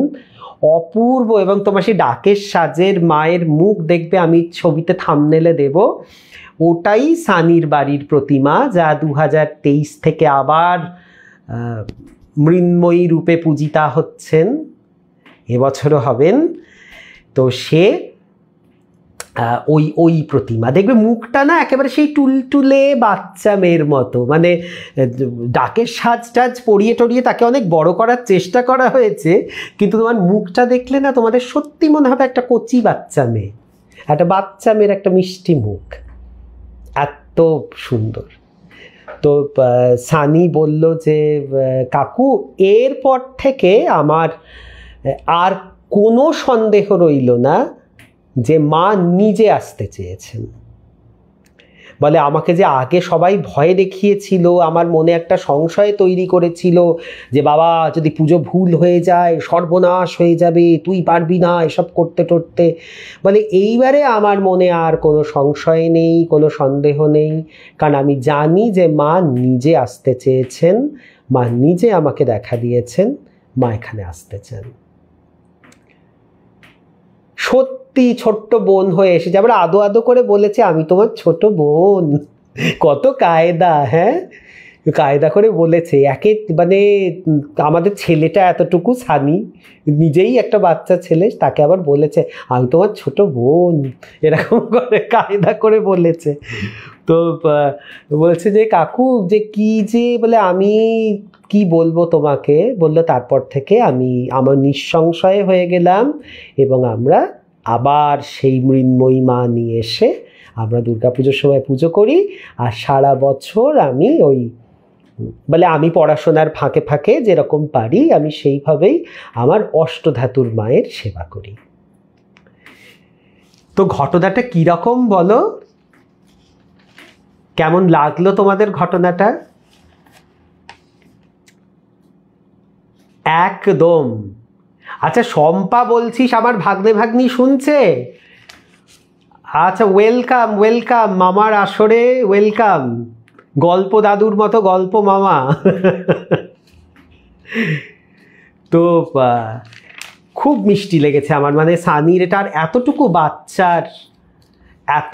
অপূর্ব এবং তোমার সেই ডাকের সাজের মায়ের মুখ দেখবে আমি ছবিতে থামনেলে দেব ওটাই সানির বাড়ির প্রতিমা যা দু থেকে আবার মৃন্ময়ী রূপে পূজিতা হচ্ছেন এবছরও হবেন তো সে ওই ওই প্রতিমা দেখবে মুখটা না একেবারে সেই টুলটুলে বাচ্চা মেয়ের মতো মানে ডাকের সাজ টাজ পরিয়ে টড়িয়ে তাকে অনেক বড় করার চেষ্টা করা হয়েছে কিন্তু তোমার মুখটা দেখলে না তোমাদের সত্যি মনে হবে একটা কচি বাচ্চা মেয়ে একটা বাচ্চা মেয়ের একটা মিষ্টি মুখ এত সুন্দর তো সানি বলল যে কাকু এরপর থেকে আমার আর কোনো সন্দেহ রইল না যে মা নিজে আসতে চেয়েছেন বলে আমাকে যে আগে সবাই ভয় দেখিয়েছিল আমার মনে একটা সংশয় তৈরি করেছিল যে বাবা যদি পুজো ভুল হয়ে যায় সর্বনাশ হয়ে যাবে তুই পারবি না এসব করতে টরতে বলে এইবারে আমার মনে আর কোনো সংশয় নেই কোনো সন্দেহ নেই কারণ আমি জানি যে মা নিজে আসতে চেয়েছেন মা নিজে আমাকে দেখা দিয়েছেন মা এখানে আসতে চান সত্য সত্যি ছোট্ট বোন হয়ে এসেছে আবার আদো আদো করে বলেছে আমি তোমার ছোট বোন কত কায়দা হ্যাঁ কায়দা করে বলেছে একে মানে আমাদের ছেলেটা এতটুকু সানি নিজেই একটা বাচ্চা ছেলে তাকে আবার বলেছে আমি তোমার ছোট বোন এরকম করে কায়দা করে বলেছে তো বলছে যে কাকু যে কি যে বলে আমি কি বলবো তোমাকে বললো তারপর থেকে আমি আমার নিঃসংশয় হয়ে গেলাম এবং আমরা আবার সেই মৃন্ময়ী মা নিয়ে এসে আমরা দুর্গা পুজোর সময় পুজো করি আর সারা বছর আমি ওই বলে আমি পড়াশোনার ফাঁকে ফাঁকে যেরকম পারি আমি সেইভাবেই আমার অষ্টধাতুর মায়ের সেবা করি তো ঘটনাটা কীরকম বলো কেমন লাগলো তোমাদের ঘটনাটা একদম আচ্ছা শম্পা বলছিস আমার ভাগ্নে ভাগ্নি শুনছে আচ্ছা ওয়েলকাম ওয়েলকাম মামার আসরে ওয়েলকাম গল্প দাদুর মতো গল্প মামা তো খুব মিষ্টি লেগেছে আমার মানে সানির এটার এতটুকু বাচ্চার এত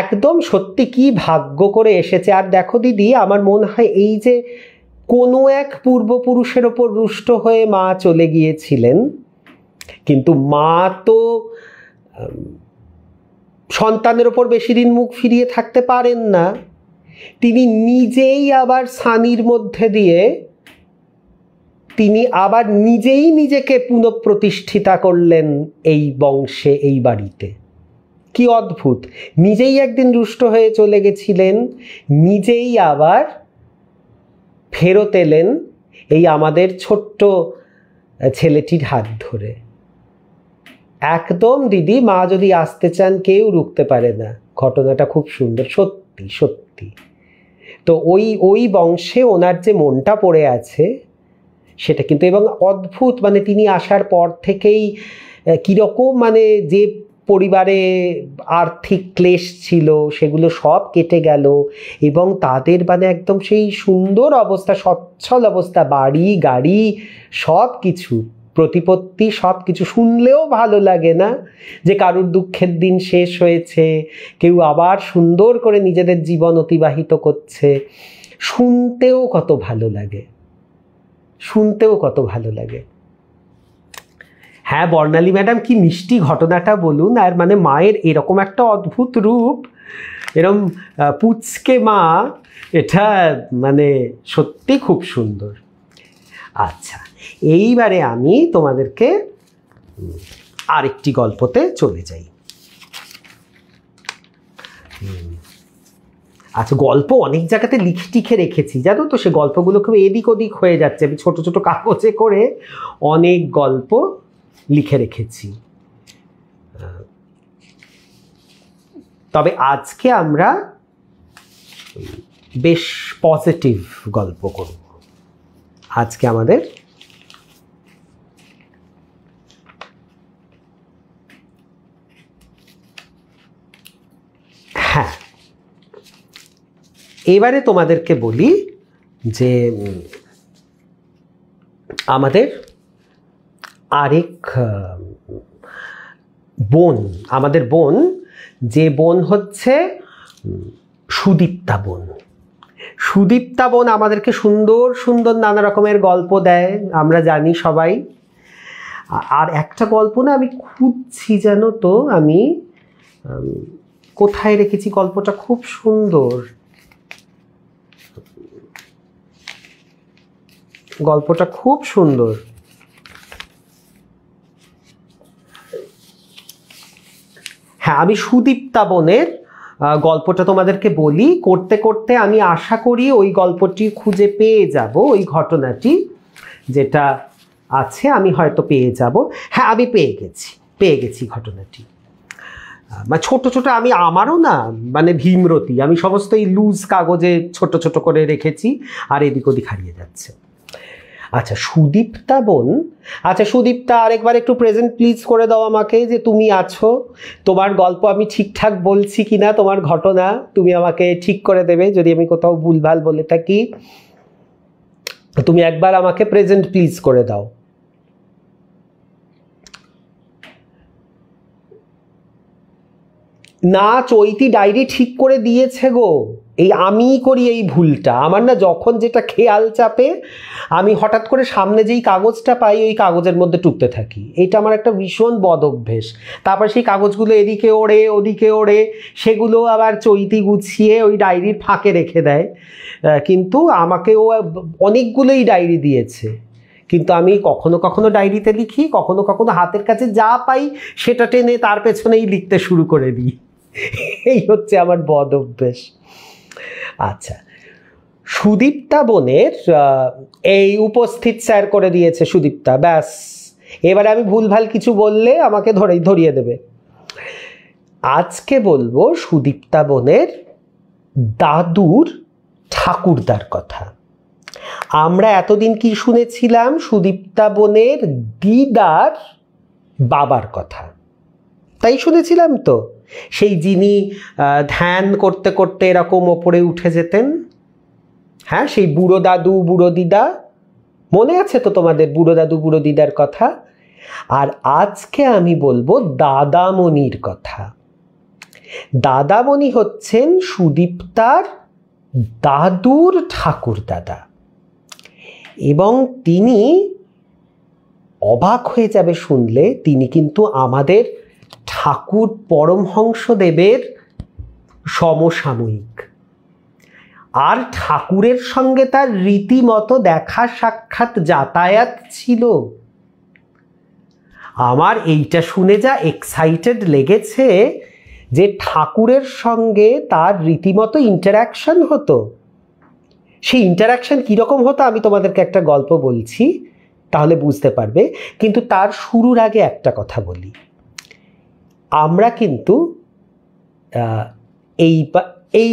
একদম সত্যি কি ভাগ্য করে এসেছে আর দেখো দিদি আমার মনে হয় এই যে কোনো এক পূর্বপুরুষের ওপর রুষ্ট হয়ে মা চলে গিয়েছিলেন কিন্তু মা তো সন্তানের ওপর বেশি দিন মুখ ফিরিয়ে থাকতে পারেন না তিনি নিজেই আবার সানির মধ্যে দিয়ে তিনি আবার নিজেই নিজেকে পুনঃপ্রতিষ্ঠিতা করলেন এই বংশে এই বাড়িতে কি অদ্ভুত নিজেই একদিন রুষ্ট হয়ে চলে গেছিলেন নিজেই আবার ফেরত এলেন এই আমাদের ছোট্ট ছেলেটির হাত ধরে একদম দিদি মা যদি আসতে চান কেউ রুখতে পারে না ঘটনাটা খুব সুন্দর সত্যি সত্যি তো ওই ওই বংশে ওনার যে মনটা পড়ে আছে সেটা কিন্তু এবং অদ্ভুত মানে তিনি আসার পর থেকেই কীরকম মানে যে পরিবারে আর্থিক ক্লেশ ছিল সেগুলো সব কেটে গেল এবং তাদের মানে একদম সেই সুন্দর অবস্থা সচ্ছল অবস্থা বাড়ি গাড়ি সব কিছু প্রতিপত্তি সব কিছু শুনলেও ভালো লাগে না যে কারুর দুঃখের দিন শেষ হয়েছে কেউ আবার সুন্দর করে নিজেদের জীবন অতিবাহিত করছে শুনতেও কত ভালো লাগে শুনতেও কত ভালো লাগে হ্যাঁ বর্ণালী ম্যাডাম কি মিষ্টি ঘটনাটা বলুন আর মানে মায়ের এরকম একটা অদ্ভুত রূপ এরম পুচকে মা এটা মানে সত্যি খুব সুন্দর আচ্ছা এইবারে আমি তোমাদেরকে আরেকটি গল্পতে চলে যাই আচ্ছা গল্প অনেক জায়গাতে লিখে টিখে রেখেছি জানো তো সে গল্পগুলো খুব এদিক ওদিক হয়ে যাচ্ছে আমি ছোটো ছোটো কাগজে করে অনেক গল্প লিখে রেখেছি তবে আজকে আমরা বেশ পজিটিভ গল্প করব আজকে আমাদের হ্যাঁ এবারে তোমাদেরকে বলি যে আমাদের আরেক বোন আমাদের বোন যে বোন হচ্ছে সুদীপ্তা বোন সুদীপ্তা বোন আমাদেরকে সুন্দর সুন্দর নানা রকমের গল্প দেয় আমরা জানি সবাই আর একটা গল্প না আমি খুঁজছি যেন তো আমি কোথায় রেখেছি গল্পটা খুব সুন্দর গল্পটা খুব সুন্দর হ্যাঁ আমি সুদীপ্তা গল্পটা তোমাদেরকে বলি করতে করতে আমি আশা করি ওই গল্পটি খুঁজে পেয়ে যাব ওই ঘটনাটি যেটা আছে আমি হয়তো পেয়ে যাব হ্যাঁ আমি পেয়ে গেছি পেয়ে গেছি ঘটনাটি মানে ছোট ছোট আমি আমারও না মানে ভীমরতি আমি সমস্ত এই লুজ কাগজে ছোট ছোট করে রেখেছি আর এদিক ওদিক হারিয়ে যাচ্ছে আচ্ছা সুদীপ্তা বোন আচ্ছা সুদীপ্তা আরেকবার একটু প্রেজেন্ট প্লিজ করে দাও আমাকে যে তুমি আছো তোমার গল্প আমি ঠিকঠাক বলছি কি না তোমার ঘটনা তুমি আমাকে ঠিক করে দেবে যদি আমি কোথাও ভুলভাল বলে থাকি তুমি একবার আমাকে প্রেজেন্ট প্লিজ করে দাও না চৈতি ডায়েরি ঠিক করে দিয়েছে গো এই আমি করি এই ভুলটা আমার না যখন যেটা খেয়াল চাপে আমি হঠাৎ করে সামনে যেই কাগজটা পাই ওই কাগজের মধ্যে টুকতে থাকি এটা আমার একটা ভীষণ বদ অভ্যেস তারপর সেই কাগজগুলো এদিকে ওড়ে ওদিকে ওড়ে সেগুলো আবার চৈতি গুছিয়ে ওই ডায়েরির ফাঁকে রেখে দেয় কিন্তু আমাকে ও অনেকগুলোই ডায়েরি দিয়েছে কিন্তু আমি কখনো কখনো ডায়েরিতে লিখি কখনো কখনো হাতের কাছে যা পাই সেটা টেনে তার পেছনেই লিখতে শুরু করে দিই এই হচ্ছে আমার বদ অভ্যেস আচ্ছা সুদীপ্তা বোনের এই উপস্থিত স্যার করে দিয়েছে সুদীপ্তা ব্যাস এবারে আমি ভুলভাল কিছু বললে আমাকে ধরে ধরিয়ে দেবে আজকে বলবো সুদীপ্তা বোনের দাদুর ঠাকুরদার কথা আমরা এতদিন কি শুনেছিলাম সুদীপ্তা বোনের দিদার বাবার কথা তাই শুনেছিলাম তো সেই যিনি ধ্যান করতে করতে এরকম ওপরে উঠে যেতেন হ্যাঁ সেই বুড়ো দাদু বুড়ো দিদা মনে আছে তো তোমাদের বুড়ো দাদু বুড়ো দিদার কথা আর আজকে আমি বলবো দাদামণির কথা দাদামণি হচ্ছেন সুদীপ্তার দাদুর ঠাকুর দাদা এবং তিনি অবাক হয়ে যাবে শুনলে তিনি কিন্তু আমাদের ঠাকুর পরমহংসদেবের সমসাময়িক আর ঠাকুরের সঙ্গে তার রীতিমতো দেখা সাক্ষাৎ যাতায়াত ছিল আমার এইটা শুনে যা এক্সাইটেড লেগেছে যে ঠাকুরের সঙ্গে তার রীতিমতো ইন্টারাকশন হতো সেই ইন্টারাকশন কীরকম হতো আমি তোমাদেরকে একটা গল্প বলছি তাহলে বুঝতে পারবে কিন্তু তার শুরুর আগে একটা কথা বলি আমরা কিন্তু এই এই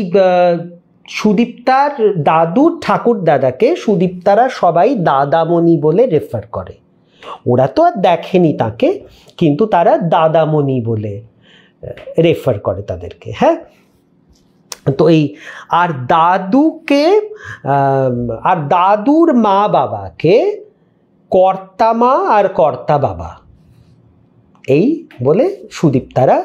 সুদীপ্তার দাদু ঠাকুর দাদাকে সুদীপ্তারা সবাই দাদামণি বলে রেফার করে ওরা তো আর দেখেনি তাকে কিন্তু তারা দাদামণি বলে রেফার করে তাদেরকে হ্যাঁ তো এই আর দাদুকে আর দাদুর মা বাবাকে কর্তা মা আর কর্তা বাবা এই বলে সুদীপ তারা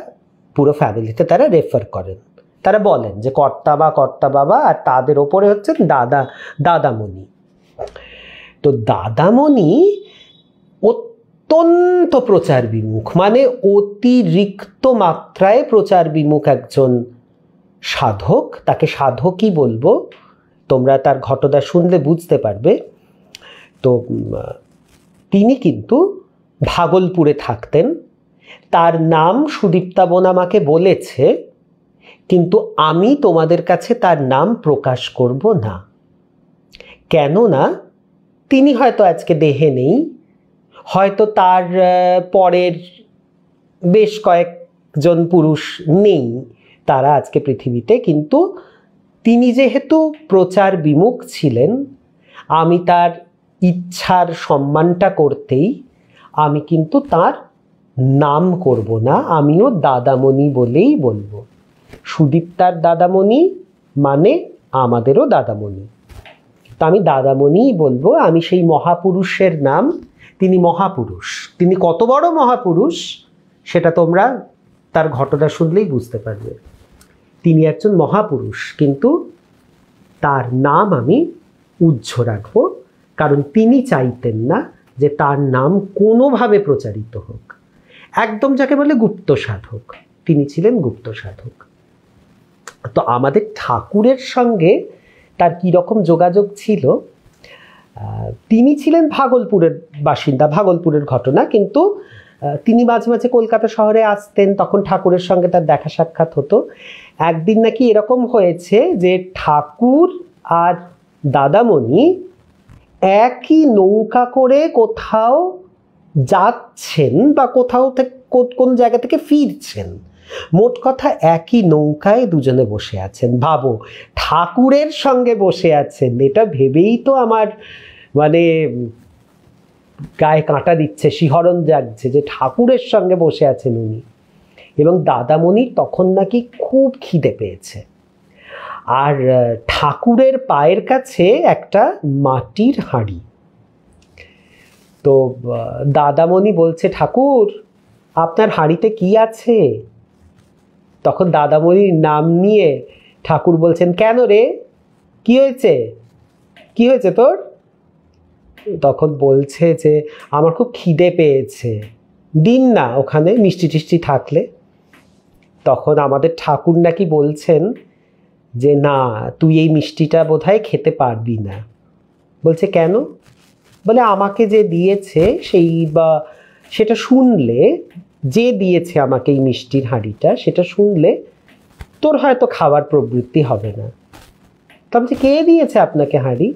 পুরো ফ্যামিলিতে তারা রেফার করেন তারা বলেন যে কর্তা বা কর্তা বাবা আর তাদের ওপরে হচ্ছেন দাদা দাদামণি তো দাদামণি অত্যন্ত প্রচার বিমুখ মানে অতিরিক্ত মাত্রায় প্রচার বিমুখ একজন সাধক তাকে সাধকই বলবো তোমরা তার ঘটনা শুনলে বুঝতে পারবে তো তিনি কিন্তু ভাগলপুরে থাকতেন তার নাম সুদীপ্তা বোন আমাকে বলেছে কিন্তু আমি তোমাদের কাছে তার নাম প্রকাশ করব না কেননা তিনি হয়তো আজকে দেহে নেই হয়তো তার পরের বেশ কয়েকজন পুরুষ নেই তারা আজকে পৃথিবীতে কিন্তু তিনি যেহেতু প্রচার বিমুখ ছিলেন আমি তার ইচ্ছার সম্মানটা করতেই আমি কিন্তু তার নাম করব না আমিও দাদামণি বলেই বলবো সুদীপ্তার দাদামণি মানে আমাদেরও দাদামণি তো আমি দাদামণিই বলবো আমি সেই মহাপুরুষের নাম তিনি মহাপুরুষ তিনি কত বড় মহাপুরুষ সেটা তোমরা তার ঘটনা শুনলেই বুঝতে পারবে তিনি একজন মহাপুরুষ কিন্তু তার নাম আমি উজ্জ রাখব কারণ তিনি চাইতেন না যে তার নাম কোনোভাবে প্রচারিত হোক একদম যাকে বলে গুপ্ত সাধক তিনি ছিলেন গুপ্ত সাধক তো আমাদের ঠাকুরের সঙ্গে তার কীরকম যোগাযোগ ছিল তিনি ছিলেন ভাগলপুরের বাসিন্দা ভাগলপুরের ঘটনা কিন্তু তিনি মাঝে মাঝে কলকাতা শহরে আসতেন তখন ঠাকুরের সঙ্গে তার দেখা সাক্ষাৎ হতো একদিন নাকি এরকম হয়েছে যে ঠাকুর আর দাদামণি একই নৌকা করে কোথাও যাচ্ছেন বা কোথাও থেকে কোন জায়গা থেকে ফিরছেন মোট কথা একই নৌকায় দুজনে বসে আছেন ভাবো ঠাকুরের সঙ্গে বসে আছেন এটা ভেবেই তো আমার মানে গায়ে কাঁটা দিচ্ছে শিহরণ জাগছে যে ঠাকুরের সঙ্গে বসে আছেন উনি এবং দাদামণি তখন নাকি খুব খিদে পেয়েছে আর ঠাকুরের পায়ের কাছে একটা মাটির হাঁড়ি তো দাদামণি বলছে ঠাকুর আপনার হাঁড়িতে কি আছে তখন দাদামণির নাম নিয়ে ঠাকুর বলছেন কেন রে কি হয়েছে কি হয়েছে তোর তখন বলছে যে আমার খুব খিদে পেয়েছে দিন না ওখানে মিষ্টি টিষ্টি থাকলে তখন আমাদের ঠাকুর নাকি বলছেন যে না তুই এই মিষ্টিটা বোধহয় খেতে পারবি না বলছে কেন বলে আমাকে যে দিয়েছে সেই বা সেটা শুনলে যে দিয়েছে আমাকে এই মিষ্টির হাঁড়িটা সেটা শুনলে তোর হয়তো খাবার প্রবৃত্তি হবে না তো আমি কে দিয়েছে আপনাকে হাঁড়ি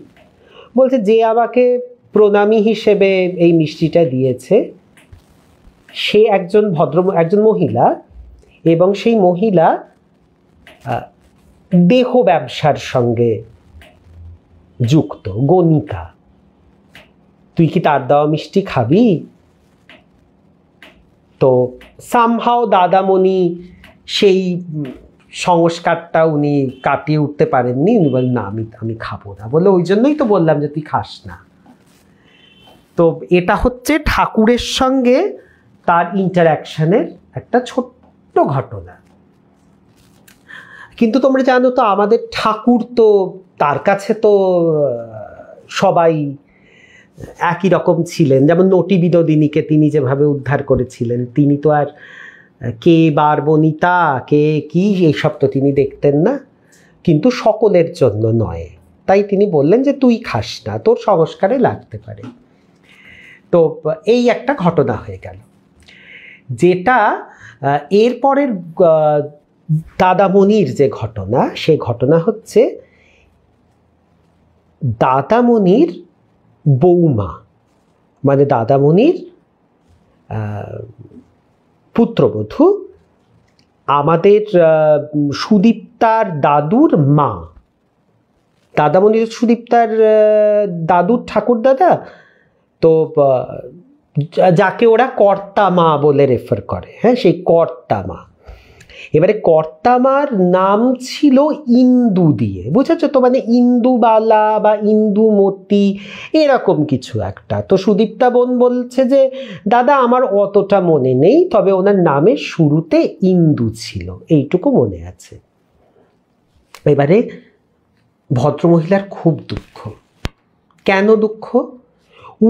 বলছে যে আমাকে প্রণামী হিসেবে এই মিষ্টিটা দিয়েছে সে একজন ভদ্র একজন মহিলা এবং সেই মহিলা দেহ ব্যবসার সঙ্গে যুক্ত গণিকা তুই কি তার দেওয়া মিষ্টি খাবি তো সামহাও দাদামণি সেই সংস্কারটা উনি কাটিয়ে উঠতে পারেননি উনি বলেন না আমি আমি খাবো না বলে ওই জন্যই তো বললাম যে তুই খাস না তো এটা হচ্ছে ঠাকুরের সঙ্গে তার ইন্টারাকশনের একটা ছোট্ট ঘটনা কিন্তু তোমরা জানো তো আমাদের ঠাকুর তো তার কাছে তো সবাই একই রকম ছিলেন যেমন নটি বিনোদিনীকে তিনি যেভাবে উদ্ধার করেছিলেন তিনি তো আর কে বার বনিতা কে কি এইসব তো তিনি দেখতেন না কিন্তু সকলের জন্য নয় তাই তিনি বললেন যে তুই খাস না তোর সংস্কারে লাগতে পারে তো এই একটা ঘটনা হয়ে গেল যেটা এরপরের দাদামণির যে ঘটনা সে ঘটনা হচ্ছে দাদামণির বৌমা মানে দাদামণির পুত্রবধূ আমাদের সুদীপ্তার দাদুর মা দাদামণি সুদীপ্তার দাদুর ঠাকুর দাদা তো যাকে ওরা কর্তা মা বলে রেফার করে হ্যাঁ সেই কর্তা মা এবারে কর্তামার নাম ছিল ইন্দু দিয়ে বুঝেছো তো মানে ইন্দুবালা বা ইন্দুমতি এরকম কিছু একটা তো সুদীপ্তা বোন বলছে যে দাদা আমার অতটা মনে নেই তবে ওনার নামের শুরুতে ইন্দু ছিল এইটুকু মনে আছে এবারে ভদ্রমহিলার খুব দুঃখ কেন দুঃখ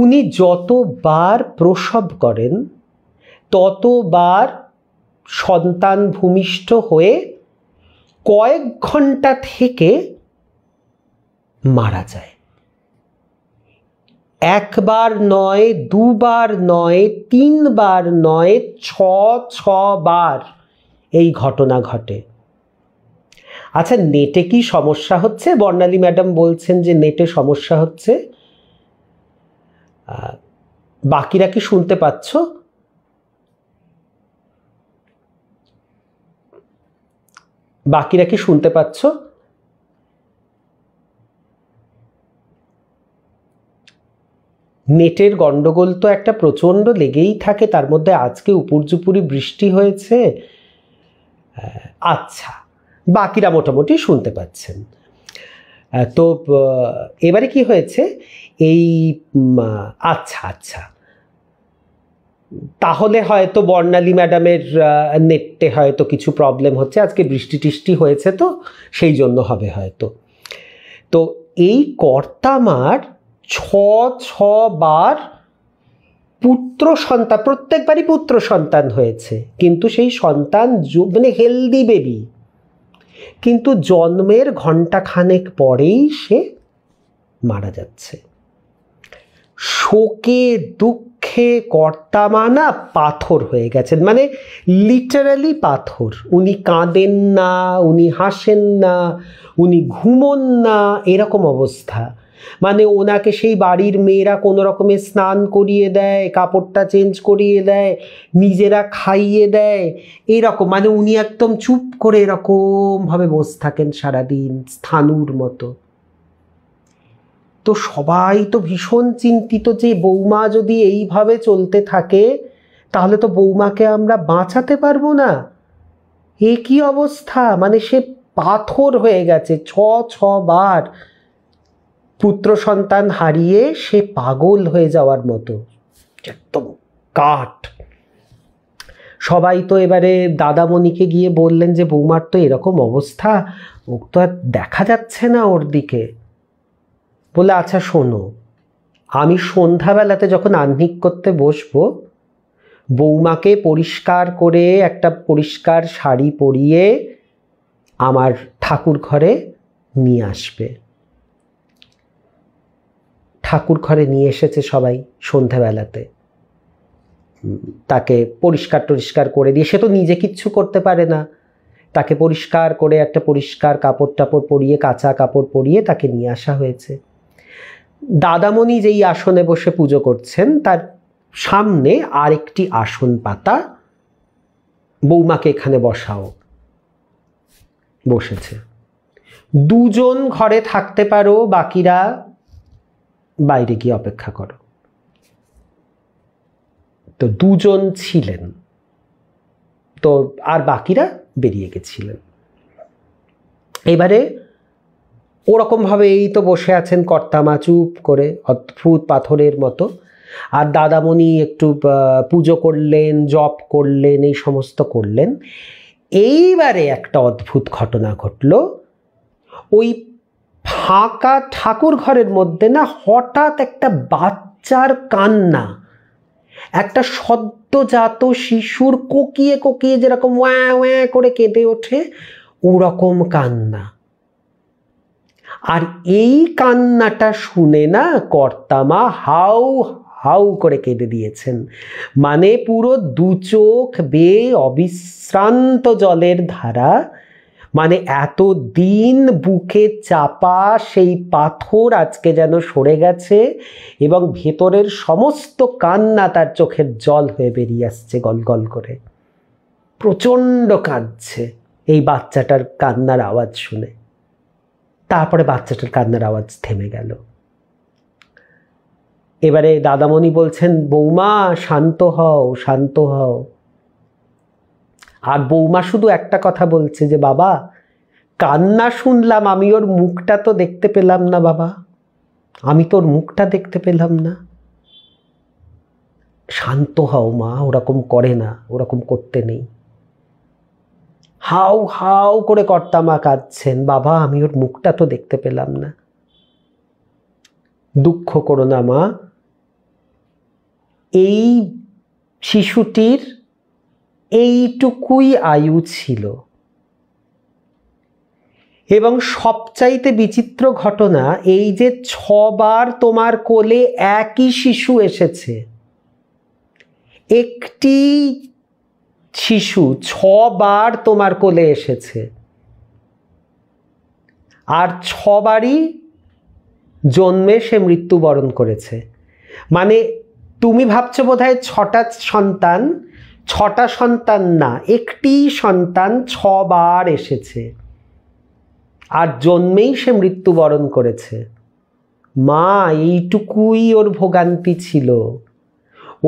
উনি যতবার প্রসব করেন ততবার সন্তান ভূমিষ্ঠ হয়ে কয়েক ঘন্টা থেকে মারা যায় একবার নয় দুবার নয় তিনবার নয় ছ ছবার এই ঘটনা ঘটে আচ্ছা নেটে কি সমস্যা হচ্ছে বর্ণালী ম্যাডাম বলছেন যে নেটে সমস্যা হচ্ছে বাকিরা কি শুনতে পাচ্ছ বাকিরা কি শুনতে পাচ্ছ নেটের গণ্ডগোল তো একটা প্রচণ্ড লেগেই থাকে তার মধ্যে আজকে উপর্যুপুরি বৃষ্টি হয়েছে আচ্ছা বাকিরা মোটামুটি শুনতে পাচ্ছেন তো এবারে কি হয়েছে এই আচ্ছা আচ্ছা তাহলে হয়তো বর্ণালী ম্যাডামের নেটে হয়তো কিছু প্রবলেম হচ্ছে আজকে বৃষ্টি টিষ্টি হয়েছে তো সেই জন্য হবে হয়তো তো এই কর্তামার ছ ছবার পুত্র সন্তান প্রত্যেকবারই পুত্র সন্তান হয়েছে কিন্তু সেই সন্তান মানে হেলদি বেবি কিন্তু জন্মের ঘণ্টাখানেক পরেই সে মারা যাচ্ছে শোকে দুঃখ পক্ষে কর্তামানা পাথর হয়ে গেছেন মানে লিটারালি পাথর উনি কাঁদেন না উনি হাসেন না উনি ঘুমন না এরকম অবস্থা মানে ওনাকে সেই বাড়ির মেয়েরা কোনো রকমের স্নান করিয়ে দেয় কাপড়টা চেঞ্জ করিয়ে দেয় নিজেরা খাইয়ে দেয় এরকম মানে উনি একদম চুপ করে এরকমভাবে বসে থাকেন সারাদিন স্থানুর মতো তো সবাই তো ভীষণ চিন্তিত যে বৌমা যদি এইভাবে চলতে থাকে তাহলে তো বৌমাকে আমরা বাঁচাতে পারবো না এ কি অবস্থা মানে সে পাথর হয়ে গেছে ছ ছবার পুত্র সন্তান হারিয়ে সে পাগল হয়ে যাওয়ার মতো একদম কাঠ সবাই তো এবারে দাদামণিকে গিয়ে বললেন যে বৌমার তো এরকম অবস্থা ও তো আর দেখা যাচ্ছে না ওর দিকে বলে আচ্ছা শোনো আমি সন্ধ্যাবেলাতে যখন আহ্নিক করতে বসবো বৌমাকে পরিষ্কার করে একটা পরিষ্কার শাড়ি পরিয়ে আমার ঠাকুর ঘরে নিয়ে আসবে ঠাকুর ঘরে নিয়ে এসেছে সবাই সন্ধ্যাবেলাতে তাকে পরিষ্কার টরিষ্কার করে দিয়ে সে তো নিজে কিচ্ছু করতে পারে না তাকে পরিষ্কার করে একটা পরিষ্কার কাপড় টাপড় পরিয়ে কাঁচা কাপড় পরিয়ে তাকে নিয়ে আসা হয়েছে দাদামণি যেই আসনে বসে পুজো করছেন তার সামনে আরেকটি আসন পাতা বৌমাকে এখানে বসাও বসেছে দুজন ঘরে থাকতে পারো বাকিরা বাইরে গিয়ে অপেক্ষা করো তো দুজন ছিলেন তো আর বাকিরা বেরিয়ে গেছিলেন এবারে ওরকমভাবে এই তো বসে আছেন কর্তামা চুপ করে অদ্ভুত পাথরের মতো আর দাদামণি একটু পুজো করলেন জপ করলেন এই সমস্ত করলেন এইবারে একটা অদ্ভুত ঘটনা ঘটল ওই ফাঁকা ঠাকুর ঘরের মধ্যে না হঠাৎ একটা বাচ্চার কান্না একটা সদ্যজাত শিশুর কোকিয়ে কোকিয়ে যেরকম ওয়া ওয়া করে কেঁদে ওঠে ওরকম কান্না আর এই কান্নাটা শুনে না কর্তামা হাউ হাউ করে কেঁদে দিয়েছেন মানে পুরো দু চোখ বেয়ে অবিশ্রান্ত জলের ধারা মানে এত দিন বুকে চাপা সেই পাথর আজকে যেন সরে গেছে এবং ভেতরের সমস্ত কান্না তার চোখের জল হয়ে বেরিয়ে আসছে গলগল করে প্রচণ্ড কাঁদছে এই বাচ্চাটার কান্নার আওয়াজ শুনে তারপরে বাচ্চাটার কান্নার আওয়াজ থেমে গেল এবারে দাদামণি বলছেন বৌমা শান্ত হও শান্ত হও আর বৌমা শুধু একটা কথা বলছে যে বাবা কান্না শুনলাম আমি ওর মুখটা তো দেখতে পেলাম না বাবা আমি তোর মুখটা দেখতে পেলাম না শান্ত হও মা ওরকম করে না ওরকম করতে নেই হাউ হাউ করে কর্তামা কাঁদছেন বাবা আমি ওর মুখটা তো দেখতে পেলাম না দুঃখ করো না মা এই শিশুটির এইটুকুই আয়ু ছিল এবং সবচাইতে বিচিত্র ঘটনা এই যে ছবার তোমার কোলে একই শিশু এসেছে একটি শিশু ছবার তোমার কোলে এসেছে আর ছবারই জন্মে সে মৃত্যুবরণ করেছে মানে তুমি ভাবছো বোধ হয় ছটা সন্তান ছটা সন্তান না একটি সন্তান ছবার এসেছে আর জন্মেই সে মৃত্যুবরণ করেছে মা এইটুকুই ওর ভোগান্তি ছিল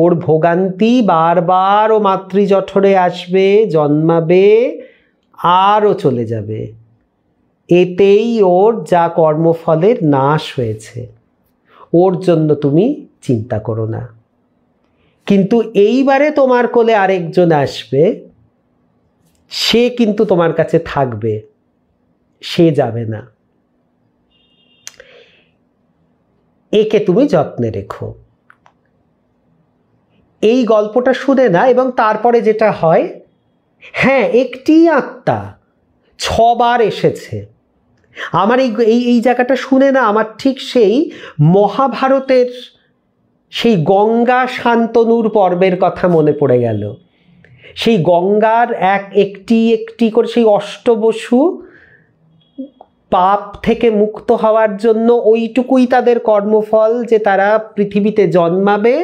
ওর ভোগান্তি বারবার ও মাতৃজঠরে আসবে জন্মাবে আরও চলে যাবে এতেই ওর যা কর্মফলের নাশ হয়েছে ওর জন্য তুমি চিন্তা করো না কিন্তু এইবারে তোমার কোলে আরেকজন আসবে সে কিন্তু তোমার কাছে থাকবে সে যাবে না একে তুমি যত্নে রেখো এই গল্পটা শুনে না এবং তারপরে যেটা হয় হ্যাঁ একটি আত্মা ছবার এসেছে আমার এই এই এই জায়গাটা শুনে না আমার ঠিক সেই মহাভারতের সেই গঙ্গা শান্তনুর পর্বের কথা মনে পড়ে গেল সেই গঙ্গার এক একটি একটি করে সেই অষ্টবসু পাপ থেকে মুক্ত হওয়ার জন্য ওইটুকুই তাদের কর্মফল যে তারা পৃথিবীতে জন্মাবে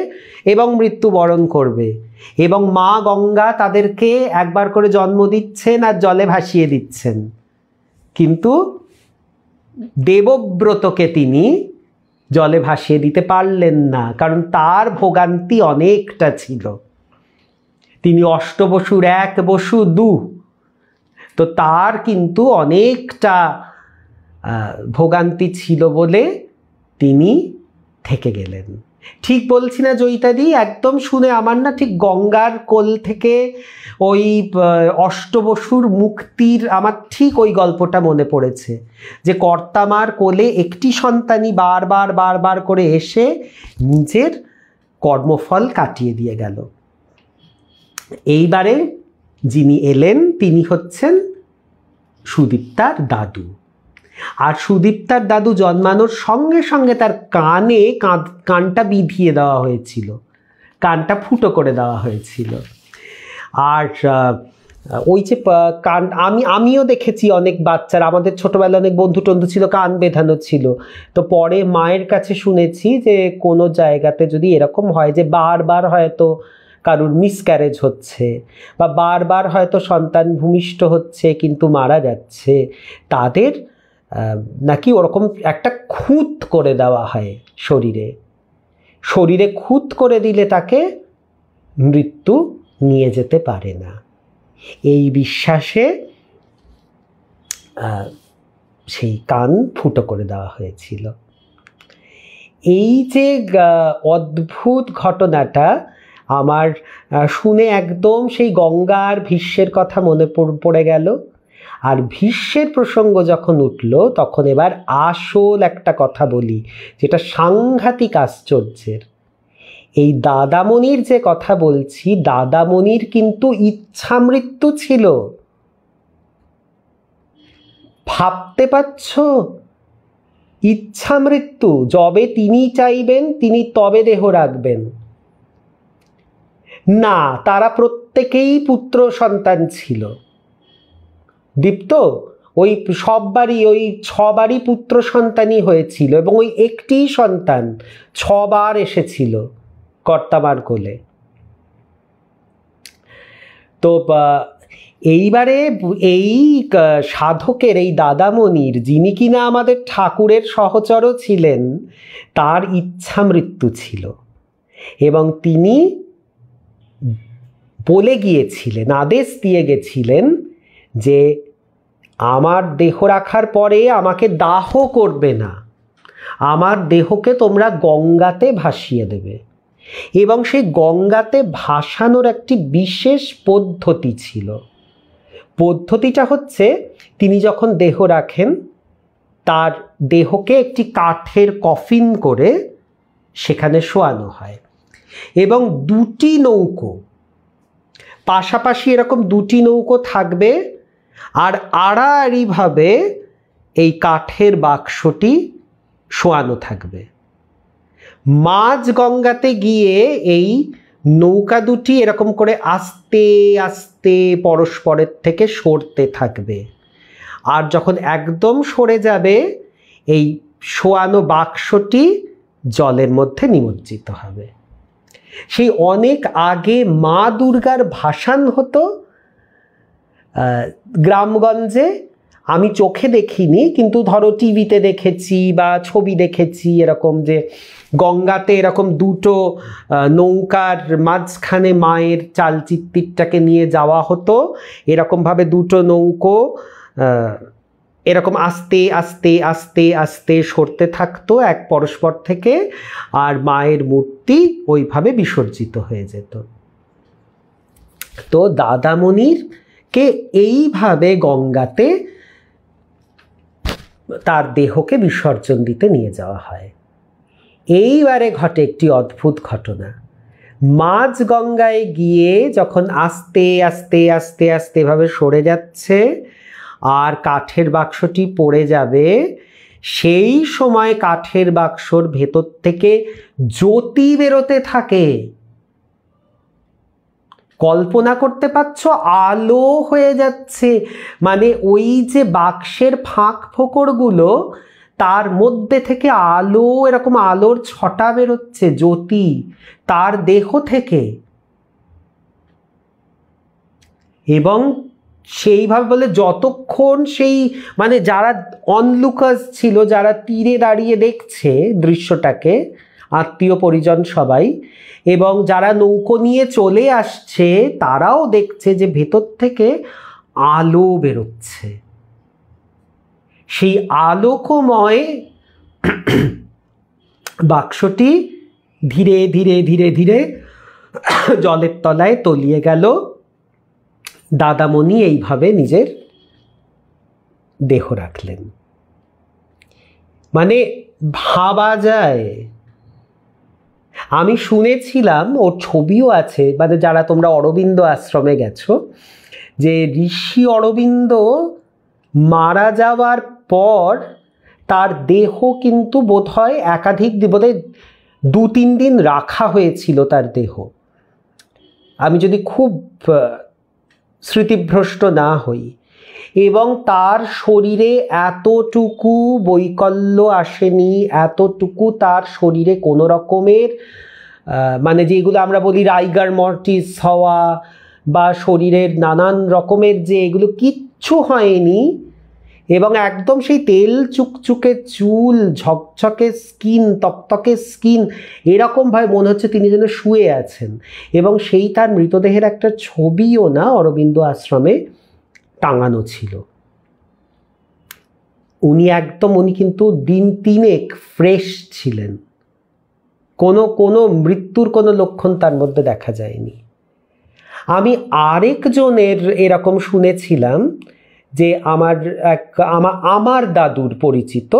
এবং মৃত্যুবরণ করবে এবং মা গঙ্গা তাদেরকে একবার করে জন্ম দিচ্ছেন আর জলে ভাসিয়ে দিচ্ছেন কিন্তু দেবব্রতকে তিনি জলে ভাসিয়ে দিতে পারলেন না কারণ তার ভোগান্তি অনেকটা ছিল তিনি অষ্ট বসুর এক বসু দু তো তার কিন্তু অনেকটা ভোগান্তি ছিল বলে তিনি থেকে গেলেন ঠিক বলছি না জয়িতাদি একদম শুনে আমার না ঠিক গঙ্গার কোল থেকে ওই অষ্টবসুর মুক্তির আমার ঠিক ওই গল্পটা মনে পড়েছে যে কর্তামার কোলে একটি সন্তানই বারবার বারবার করে এসে নিজের কর্মফল কাটিয়ে দিয়ে গেল এইবারে যিনি এলেন তিনি হচ্ছেন সুদীপ্তার দাদু আর সুদীপ্তার দাদু জন্মানোর সঙ্গে সঙ্গে তার কানে কানটা বিধিয়ে দেওয়া হয়েছিল কানটা ফুটো করে দেওয়া হয়েছিল আর ওই যে কান আমি আমিও দেখেছি অনেক বাচ্চার আমাদের ছোটোবেলা অনেক বন্ধু টন্ধু ছিল কান বেঁধানো ছিল তো পরে মায়ের কাছে শুনেছি যে কোনো জায়গাতে যদি এরকম হয় যে বারবার হয়তো কারুর মিসক্যারেজ হচ্ছে বা বারবার হয়তো সন্তান ভূমিষ্ঠ হচ্ছে কিন্তু মারা যাচ্ছে তাদের নাকি ওরকম একটা খুঁত করে দেওয়া হয় শরীরে শরীরে খুঁত করে দিলে তাকে মৃত্যু নিয়ে যেতে পারে না এই বিশ্বাসে সেই কান ফুটো করে দেওয়া হয়েছিল এই যে অদ্ভুত ঘটনাটা আমার শুনে একদম সেই গঙ্গার ভীষ্মের কথা মনে পড়ে গেল আর ভীষ্মের প্রসঙ্গ যখন উঠল তখন এবার আসল একটা কথা বলি যেটা সাংঘাতিক আশ্চর্যের এই দাদামণির যে কথা বলছি দাদামণির কিন্তু ইচ্ছা মৃত্যু ছিল ভাবতে পারছ ইচ্ছা মৃত্যু যবে তিনি চাইবেন তিনি তবে দেহ রাখবেন না তারা প্রত্যেকেই পুত্র সন্তান ছিল দীপ্ত ওই সববারই ওই ছবারই পুত্র সন্তানই হয়েছিল এবং ওই একটিই সন্তান ছবার এসেছিল কর্তাবার কোলে তো এইবারে এই সাধকের এই দাদামণির যিনি কিনা আমাদের ঠাকুরের সহচরও ছিলেন তার ইচ্ছা মৃত্যু ছিল এবং তিনি বলে গিয়েছিলেন আদেশ দিয়ে গেছিলেন যে আমার দেহ রাখার পরে আমাকে দাহ করবে না আমার দেহকে তোমরা গঙ্গাতে ভাসিয়ে দেবে এবং সেই গঙ্গাতে ভাসানোর একটি বিশেষ পদ্ধতি ছিল পদ্ধতিটা হচ্ছে তিনি যখন দেহ রাখেন তার দেহকে একটি কাঠের কফিন করে সেখানে শোয়ানো হয় এবং দুটি নৌকো পাশাপাশি এরকম দুটি নৌকো থাকবে আর আড়াআড়িভাবে এই কাঠের বাক্সটি শোয়ানো থাকবে মাঝ গঙ্গাতে গিয়ে এই নৌকা দুটি এরকম করে আস্তে আস্তে পরস্পরের থেকে সরতে থাকবে আর যখন একদম সরে যাবে এই শোয়ানো বাক্সটি জলের মধ্যে নিমজ্জিত হবে সেই অনেক আগে মা দুর্গার ভাসান হতো গ্রামগঞ্জে আমি চোখে দেখিনি কিন্তু ধরো টিভিতে দেখেছি বা ছবি দেখেছি এরকম যে গঙ্গাতে এরকম দুটো নৌকার মাঝখানে মায়ের চালচিত্তিরটাকে নিয়ে যাওয়া হতো এরকমভাবে দুটো নৌকো এরকম আস্তে আস্তে আস্তে আস্তে সরতে থাকতো এক পরস্পর থেকে আর মায়ের মূর্তি ওইভাবে বিসর্জিত হয়ে যেত তো দাদামণির কে এইভাবে গঙ্গাতে তার দেহকে বিসর্জন দিতে নিয়ে যাওয়া হয় এইবারে ঘটে একটি অদ্ভুত ঘটনা মাঝ গঙ্গায় গিয়ে যখন আস্তে আস্তে আস্তে আস্তে এভাবে সরে যাচ্ছে আর কাঠের বাক্সটি পড়ে যাবে সেই সময় কাঠের বাক্সর ভেতর থেকে জ্যোতি বেরোতে থাকে কল্পনা করতে পারছ আলো হয়ে যাচ্ছে মানে ওই যে বাক্সের ফাঁক ফোকরগুলো তার মধ্যে থেকে আলো এরকম আলোর ছটা বেরোচ্ছে জ্যোতি তার দেহ থেকে এবং সেইভাবে বলে যতক্ষণ সেই মানে যারা অনলুকাস ছিল যারা তীরে দাঁড়িয়ে দেখছে দৃশ্যটাকে আত্মীয় পরিজন সবাই এবং যারা নৌকো নিয়ে চলে আসছে তারাও দেখছে যে ভেতর থেকে আলো বেরোচ্ছে সেই আলোকময় <clears throat> বাক্সটি ধীরে ধীরে ধীরে ধীরে <clears throat> জলের তলায় তলিয়ে গেল দাদামণি এইভাবে নিজের দেহ রাখলেন মানে ভাবা যায় আমি শুনেছিলাম ওর ছবিও আছে মানে যারা তোমরা অরবিন্দ আশ্রমে গেছো যে ঋষি অরবিন্দ মারা যাওয়ার পর তার দেহ কিন্তু বোধহয় একাধিক বোধহয় দু তিন দিন রাখা হয়েছিল তার দেহ আমি যদি খুব স্মৃতিভ্রষ্ট না হই এবং তার শরীরে এতটুকু বৈকল্য আসেনি এতটুকু তার শরীরে কোনো রকমের মানে যেগুলো আমরা বলি রাইগার মর্টিস হওয়া বা শরীরের নানান রকমের যে এগুলো কিচ্ছু হয়নি এবং একদম সেই তেল চুকচুকে চুল ঝকঝকে স্কিন তকতকে স্কিন এরকমভাবে মনে হচ্ছে তিনি যেন শুয়ে আছেন এবং সেই তার মৃতদেহের একটা ছবিও না অরবিন্দ আশ্রমে টাঙানো ছিল উনি একদম উনি কিন্তু দিন তিনেক ফ্রেশ ছিলেন কোনো কোনো মৃত্যুর কোনো লক্ষণ তার মধ্যে দেখা যায়নি আমি আরেকজনের এরকম শুনেছিলাম যে আমার এক আমার দাদুর পরিচিত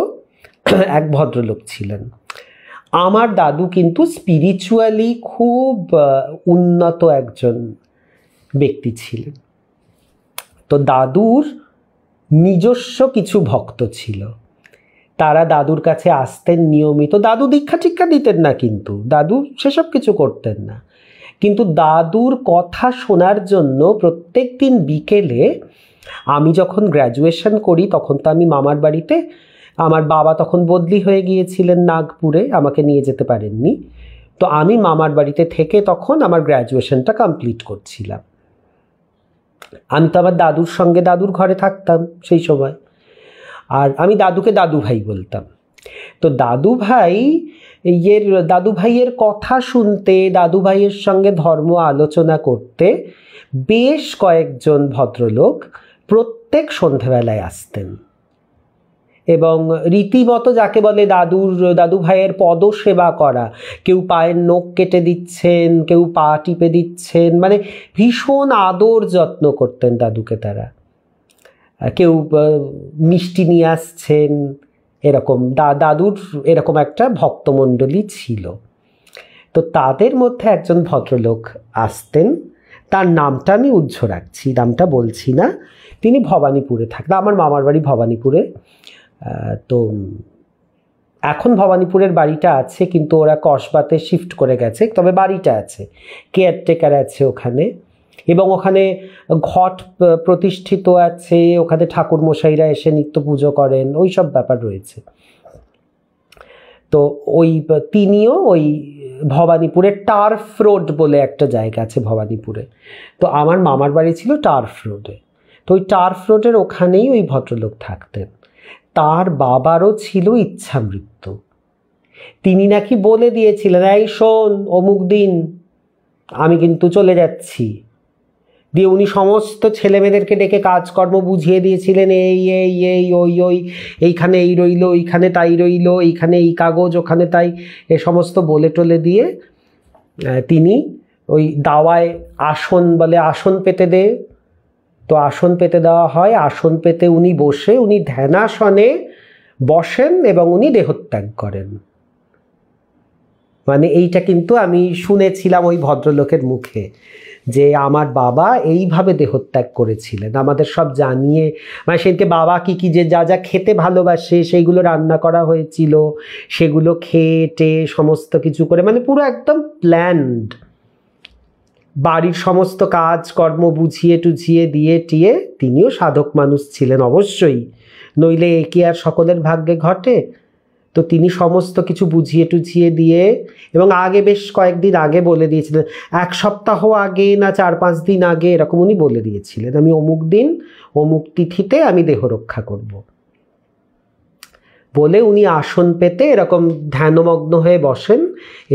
এক ভদ্রলোক ছিলেন আমার দাদু কিন্তু স্পিরিচুয়ালি খুব উন্নত একজন ব্যক্তি ছিলেন তো দাদুর নিজস্ব কিছু ভক্ত ছিল তারা দাদুর কাছে আসতেন নিয়মিত দাদু দীক্ষা টিক্ষা দিতেন না কিন্তু দাদু সেসব কিছু করতেন না কিন্তু দাদুর কথা শোনার জন্য প্রত্যেক দিন বিকেলে আমি যখন গ্র্যাজুয়েশন করি তখন তো আমি মামার বাড়িতে আমার বাবা তখন বদলি হয়ে গিয়েছিলেন নাগপুরে আমাকে নিয়ে যেতে পারেননি তো আমি মামার বাড়িতে থেকে তখন আমার গ্র্যাজুয়েশনটা কমপ্লিট করছিলাম আমি তো আবার দাদুর সঙ্গে দাদুর ঘরে থাকতাম সেই সময় আর আমি দাদুকে দাদু ভাই বলতাম তো দাদু ভাই ইয়ের দাদু ভাইয়ের কথা শুনতে দাদু ভাইয়ের সঙ্গে ধর্ম আলোচনা করতে বেশ কয়েকজন ভদ্রলোক প্রত্যেক সন্ধেবেলায় আসতেন এবং রীতিমতো যাকে বলে দাদুর দাদু ভাইয়ের পদসেবা করা কেউ পায়ের নখ কেটে দিচ্ছেন কেউ পা টিপে দিচ্ছেন মানে ভীষণ আদর যত্ন করতেন দাদুকে তারা কেউ মিষ্টি নিয়ে আসছেন এরকম দা দাদুর এরকম একটা ভক্তমণ্ডলী ছিল তো তাদের মধ্যে একজন ভদ্রলোক আসতেন তার নামটা আমি উজ্জ্ব রাখছি নামটা বলছি না তিনি ভবানীপুরে থাকতেন আমার মামার বাড়ি ভবানীপুরে তো এখন ভবানীপুরের বাড়িটা আছে কিন্তু ওরা কসবাতে শিফট করে গেছে তবে বাড়িটা আছে কেয়ারটেকার আছে ওখানে এবং ওখানে ঘট প্রতিষ্ঠিত আছে ওখানে ঠাকুর মশাইরা এসে নিত্য পুজো করেন ওই সব ব্যাপার রয়েছে তো ওই তিনিও ওই ভবানীপুরে টার্ফ রোড বলে একটা জায়গা আছে ভবানীপুরে তো আমার মামার বাড়ি ছিল টার্ফ রোডে তো ওই টার্ফ রোডের ওখানেই ওই ভদ্রলোক থাকতেন তার বাবারও ছিল ইচ্ছামৃত্যু তিনি নাকি বলে দিয়েছিলেন এই শোন অমুক দিন আমি কিন্তু চলে যাচ্ছি দিয়ে উনি সমস্ত ছেলেমেয়েদেরকে ডেকে কাজকর্ম বুঝিয়ে দিয়েছিলেন এই এই এই ওই ওই এইখানে এই রইল এইখানে তাই রইল এইখানে এই কাগজ ওখানে তাই এ সমস্ত বলে টলে দিয়ে তিনি ওই দাওয়ায় আসন বলে আসন পেতে দে তো আসন পেতে দেওয়া হয় আসন পেতে উনি বসে উনি ধ্যানাসনে বসেন এবং উনি দেহত্যাগ করেন মানে এইটা কিন্তু আমি শুনেছিলাম ওই ভদ্রলোকের মুখে যে আমার বাবা এইভাবে দেহত্যাগ করেছিলেন আমাদের সব জানিয়ে মানে সেদিনকে বাবা কি কি যে যা যা খেতে ভালোবাসে সেইগুলো রান্না করা হয়েছিল সেগুলো খেয়ে সমস্ত কিছু করে মানে পুরো একদম প্ল্যান্ড বাড়ির সমস্ত কাজ কর্ম বুঝিয়ে টুঝিয়ে দিয়ে টিয়ে তিনিও সাধক মানুষ ছিলেন অবশ্যই নইলে এ কি আর সকলের ভাগ্যে ঘটে তো তিনি সমস্ত কিছু বুঝিয়ে টুঝিয়ে দিয়ে এবং আগে বেশ কয়েকদিন আগে বলে দিয়েছিলেন এক সপ্তাহ আগে না চার পাঁচ দিন আগে এরকম উনি বলে দিয়েছিলেন আমি অমুক দিন অমুক তিথিতে আমি দেহ রক্ষা করব। বলে উনি আসন পেতে এরকম ধ্যানমগ্ন হয়ে বসেন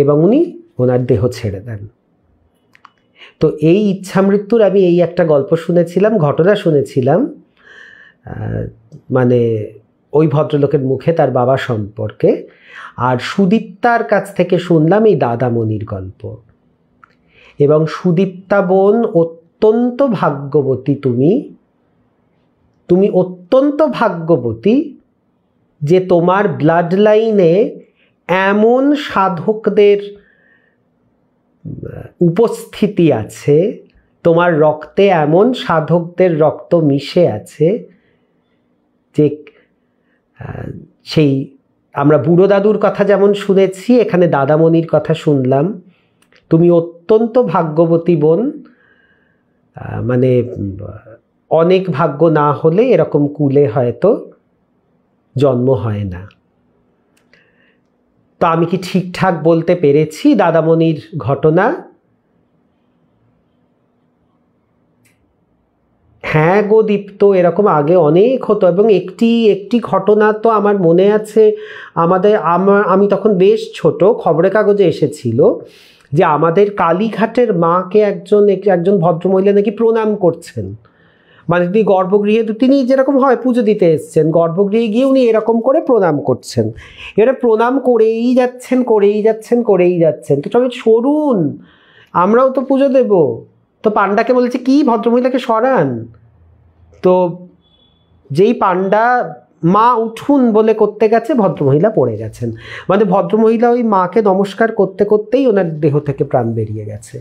এবং উনি ওনার দেহ ছেড়ে দেন তো এই ইচ্ছা মৃত্যুর আমি এই একটা গল্প শুনেছিলাম ঘটনা শুনেছিলাম মানে ওই ভদ্রলোকের মুখে তার বাবা সম্পর্কে আর সুদীপ্তার কাছ থেকে শুনলাম এই দাদামণির গল্প এবং সুদীপ্তা বোন অত্যন্ত ভাগ্যবতী তুমি তুমি অত্যন্ত ভাগ্যবতী যে তোমার ব্লাড লাইনে এমন সাধকদের উপস্থিতি আছে তোমার রক্তে এমন সাধকদের রক্ত মিশে আছে যে সেই আমরা বুড়ো দাদুর কথা যেমন শুনেছি এখানে দাদামণির কথা শুনলাম তুমি অত্যন্ত ভাগ্যবতী বোন মানে অনেক ভাগ্য না হলে এরকম কুলে হয়তো জন্ম হয় না তো আমি কি ঠিকঠাক বলতে পেরেছি দাদামণির ঘটনা হ্যাঁ গো দীপ্ত এরকম আগে অনেক হতো এবং একটি একটি ঘটনা তো আমার মনে আছে আমাদের আমার আমি তখন বেশ ছোট খবরের কাগজে এসেছিল যে আমাদের কালীঘাটের মাকে একজন একজন ভদ্রমহিলা নাকি প্রণাম করছেন মানে তিনি গর্ভগৃহে তিনি যেরকম হয় পুজো দিতে এসছেন গর্ভগৃহে গিয়ে উনি এরকম করে প্রণাম করছেন এবারে প্রণাম করেই যাচ্ছেন করেই যাচ্ছেন করেই যাচ্ছেন তো সবাই সরুন আমরাও তো পুজো দেব তো পাণ্ডাকে বলেছে কি ভদ্রমহিলাকে সরান তো যেই পাণ্ডা মা উঠুন বলে করতে গেছে ভদ্রমহিলা পড়ে গেছেন মানে ভদ্রমহিলা ওই মাকে নমস্কার করতে করতেই ওনার দেহ থেকে প্রাণ বেরিয়ে গেছে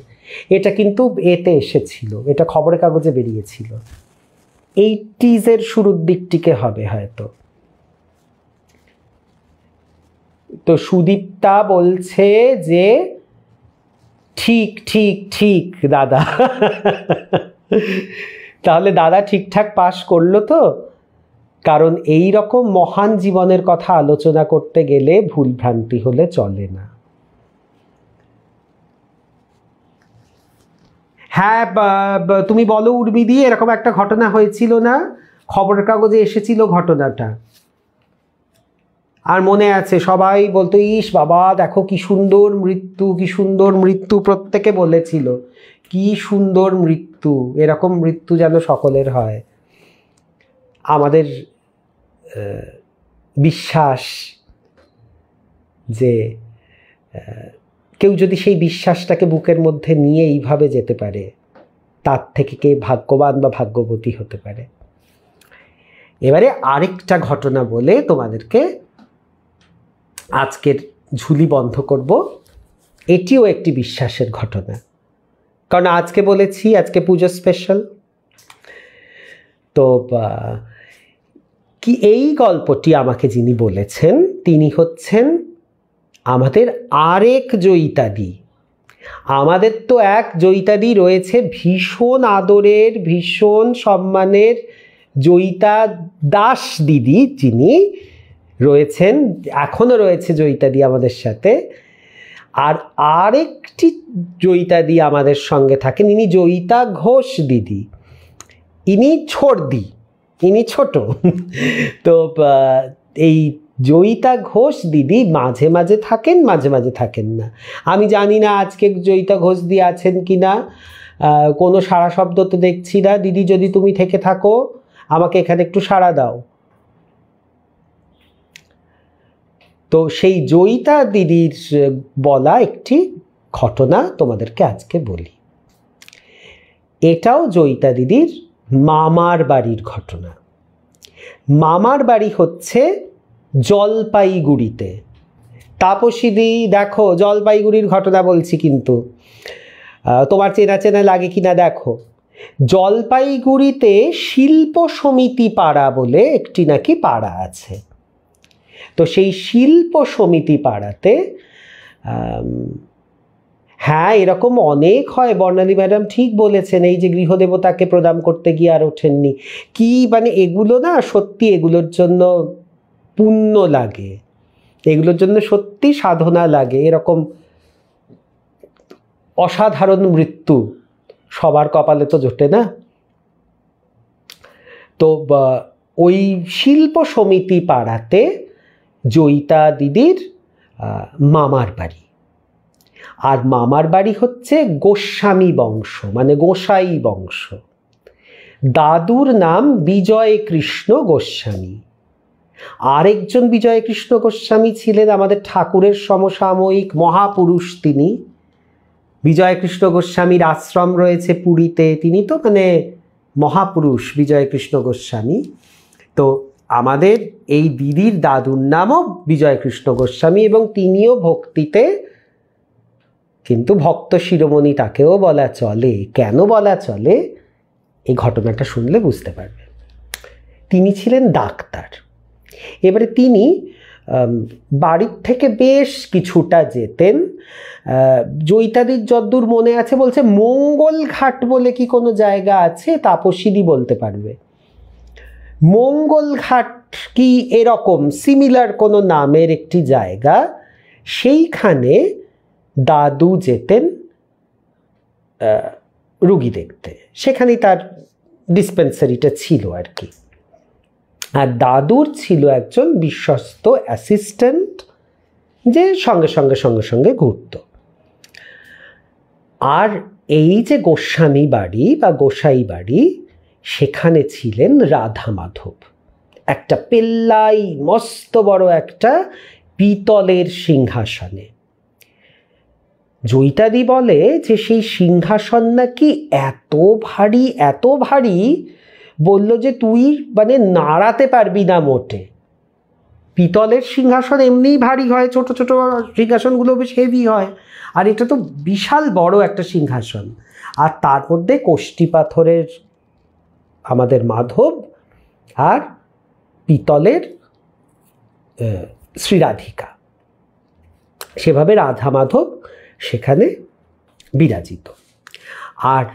এটা কিন্তু এতে এসেছিল এটা খবরের কাগজে বেরিয়েছিল এইটিজের শুরুর দিকটিকে হবে হয়তো তো সুদীপ্তা বলছে যে ঠিক ঠিক ঠিক দাদা তাহলে দাদা ঠিকঠাক পাশ করলো তো কারণ এই রকম মহান জীবনের কথা আলোচনা করতে গেলে ভুলভ্রান্তি হলে চলে না হ্যাঁ তুমি বলো উর্মি দিয়ে এরকম একটা ঘটনা হয়েছিল না খবরের কাগজে এসেছিল ঘটনাটা আর মনে আছে সবাই বলতো ইস বাবা দেখো কি সুন্দর মৃত্যু কি সুন্দর মৃত্যু প্রত্যেকে বলেছিল কি সুন্দর মৃত্যু এরকম মৃত্যু যেন সকলের হয় আমাদের বিশ্বাস যে কেউ যদি সেই বিশ্বাসটাকে বুকের মধ্যে নিয়ে এইভাবে যেতে পারে তার থেকে কে ভাগ্যবান বা ভাগ্যবতী হতে পারে এবারে আরেকটা ঘটনা বলে তোমাদেরকে আজকের ঝুলি বন্ধ করব এটিও একটি বিশ্বাসের ঘটনা কারণ আজকে বলেছি আজকে পুজো স্পেশাল তো কি এই গল্পটি আমাকে যিনি বলেছেন তিনি হচ্ছেন আমাদের আরেক জয়িতাদি আমাদের তো এক জয়িতাদি রয়েছে ভীষণ আদরের ভীষণ সম্মানের জয়িতা দাস দিদি যিনি রয়েছেন এখনও রয়েছে জয়িতাদি আমাদের সাথে আর আরেকটি জয়িতাদি আমাদের সঙ্গে থাকেন ইনি জয়িতা ঘোষ দিদি ইনি দি ইনি ছোট <laughs> তো এই জয়িতা ঘোষ দিদি মাঝে মাঝে থাকেন মাঝে মাঝে থাকেন না আমি জানি না আজকে জয়িতা ঘোষ দি আছেন কি না কোনো সারা শব্দ তো দেখছি না দিদি যদি তুমি থেকে থাকো আমাকে এখানে একটু সাড়া দাও তো সেই জয়িতা দিদির বলা একটি ঘটনা তোমাদেরকে আজকে বলি এটাও জয়িতা দিদির মামার বাড়ির ঘটনা মামার বাড়ি হচ্ছে জলপাইগুড়িতে তাপসীদি দেখো জলপাইগুড়ির ঘটনা বলছি কিন্তু তোমার চেনা চেনা লাগে কি না দেখো জলপাইগুড়িতে শিল্প সমিতি পাড়া বলে একটি নাকি পাড়া আছে তো সেই শিল্প সমিতি পাড়াতে হ্যাঁ এরকম অনেক হয় বর্ণালী ম্যাডাম ঠিক বলেছেন এই যে গৃহদেবতাকে প্রদান করতে গিয়ে আর ওঠেননি কি মানে এগুলো না সত্যি এগুলোর জন্য পুণ্য লাগে এগুলোর জন্য সত্যি সাধনা লাগে এরকম অসাধারণ মৃত্যু সবার কপালে তো জোটে না তো ওই শিল্প সমিতি পাড়াতে জয়িতা দিদির মামার বাড়ি আর মামার বাড়ি হচ্ছে গোস্বামী বংশ মানে গোসাই বংশ দাদুর নাম বিজয় কৃষ্ণ গোস্বামী আরেকজন বিজয়কৃষ্ণ গোস্বামী ছিলেন আমাদের ঠাকুরের সমসাময়িক মহাপুরুষ তিনি বিজয়কৃষ্ণ গোস্বামীর আশ্রম রয়েছে পুরীতে তিনি তো মানে মহাপুরুষ বিজয়কৃষ্ণ গোস্বামী তো আমাদের এই দিদির দাদুর নামও বিজয়কৃষ্ণ গোস্বামী এবং তিনিও ভক্তিতে কিন্তু ভক্ত শিরোমণি তাকেও বলা চলে কেন বলা চলে এই ঘটনাটা শুনলে বুঝতে পারবে তিনি ছিলেন ডাক্তার এবারে তিনি বাড়ির থেকে বেশ কিছুটা যেতেন জৈতাদির যদ্দূর মনে আছে বলছে মঙ্গল ঘাট বলে কি কোনো জায়গা আছে তাপসিদি বলতে পারবে মঙ্গল ঘাট কি এরকম সিমিলার কোনো নামের একটি জায়গা সেইখানে দাদু যেতেন রুগী দেখতে সেখানেই তার ডিসপেন্সারিটা ছিল আর কি আর দাদুর ছিল একজন বিশ্বস্ত অ্যাসিস্ট্যান্ট যে সঙ্গে সঙ্গে সঙ্গে সঙ্গে ঘুরত আর এই যে গোস্বামী বাড়ি বা গোসাই বাড়ি সেখানে ছিলেন রাধা মাধব একটা পেল্লাই মস্ত বড় একটা পিতলের সিংহাসনে জৈতাদি বলে যে সেই সিংহাসন নাকি এত ভারী এত ভারী বলল যে তুই মানে নাড়াতে পারবি না মোটে পিতলের সিংহাসন এমনিই ভারী হয় ছোট ছোট সিংহাসনগুলো বেশ হেভি হয় আর এটা তো বিশাল বড় একটা সিংহাসন আর তার মধ্যে কোষ্টি পাথরের আমাদের মাধব আর পিতলের শ্রীরাধিকা সেভাবে রাধা মাধব সেখানে বিরাজিত আর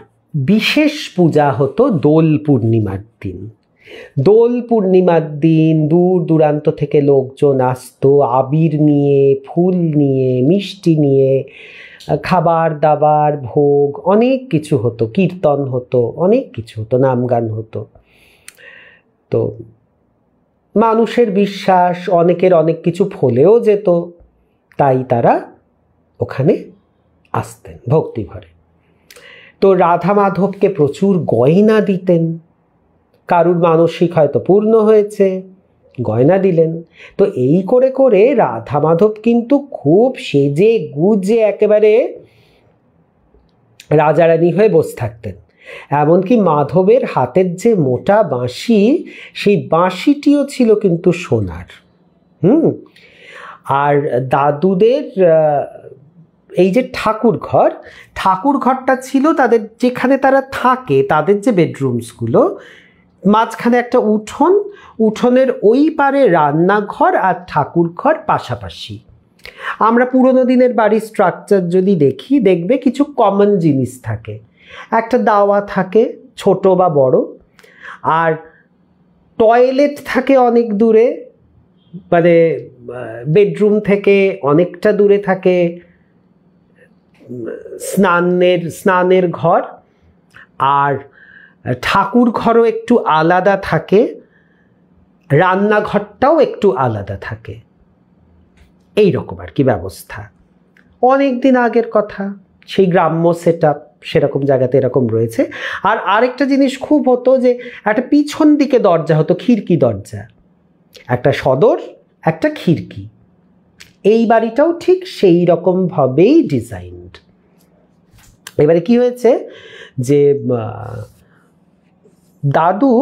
বিশেষ পূজা হতো দোল পূর্ণিমার দিন দোল পূর্ণিমার দিন দূর দূরান্ত থেকে লোকজন আসতো আবির নিয়ে ফুল নিয়ে মিষ্টি নিয়ে খাবার দাবার ভোগ অনেক কিছু হতো কীর্তন হতো অনেক কিছু হতো নাম গান হতো তো মানুষের বিশ্বাস অনেকের অনেক কিছু ফলেও যেত তাই তারা ওখানে আসতেন ভক্তিভরে তো রাধা মাধবকে প্রচুর গয়না দিতেন কারুর মানসিক হয়তো পূর্ণ হয়েছে গয়না দিলেন তো এই করে করে রাধা মাধব কিন্তু খুব সেজে গুজে একেবারে রাজারানী হয়ে বসে থাকতেন এমনকি মাধবের হাতের যে মোটা বাঁশি সেই বাঁশিটিও ছিল কিন্তু সোনার হুম আর দাদুদের এই যে ঠাকুর ঘর ঠাকুর ঘরটা ছিল তাদের যেখানে তারা থাকে তাদের যে বেডরুমসগুলো মাঝখানে একটা উঠোন উঠোনের ওই পারে রান্নাঘর আর ঠাকুর ঘর পাশাপাশি আমরা পুরোনো দিনের বাড়ির স্ট্রাকচার যদি দেখি দেখবে কিছু কমন জিনিস থাকে একটা দাওয়া থাকে ছোট বা বড় আর টয়লেট থাকে অনেক দূরে মানে বেডরুম থেকে অনেকটা দূরে থাকে স্নানের স্নানের ঘর আর ঠাকুর ঘরও একটু আলাদা থাকে রান্নাঘরটাও একটু আলাদা থাকে এই রকম আর কি ব্যবস্থা অনেক দিন আগের কথা সেই গ্রাম্য সেট আপ সেরকম জায়গাতে এরকম রয়েছে আর আরেকটা জিনিস খুব হতো যে একটা পিছন দিকে দরজা হতো খিড়কি দরজা একটা সদর একটা খিড়কি এই বাড়িটাও ঠিক সেই রকমভাবেই ডিজাইন এবারে কি হয়েছে যে দাদু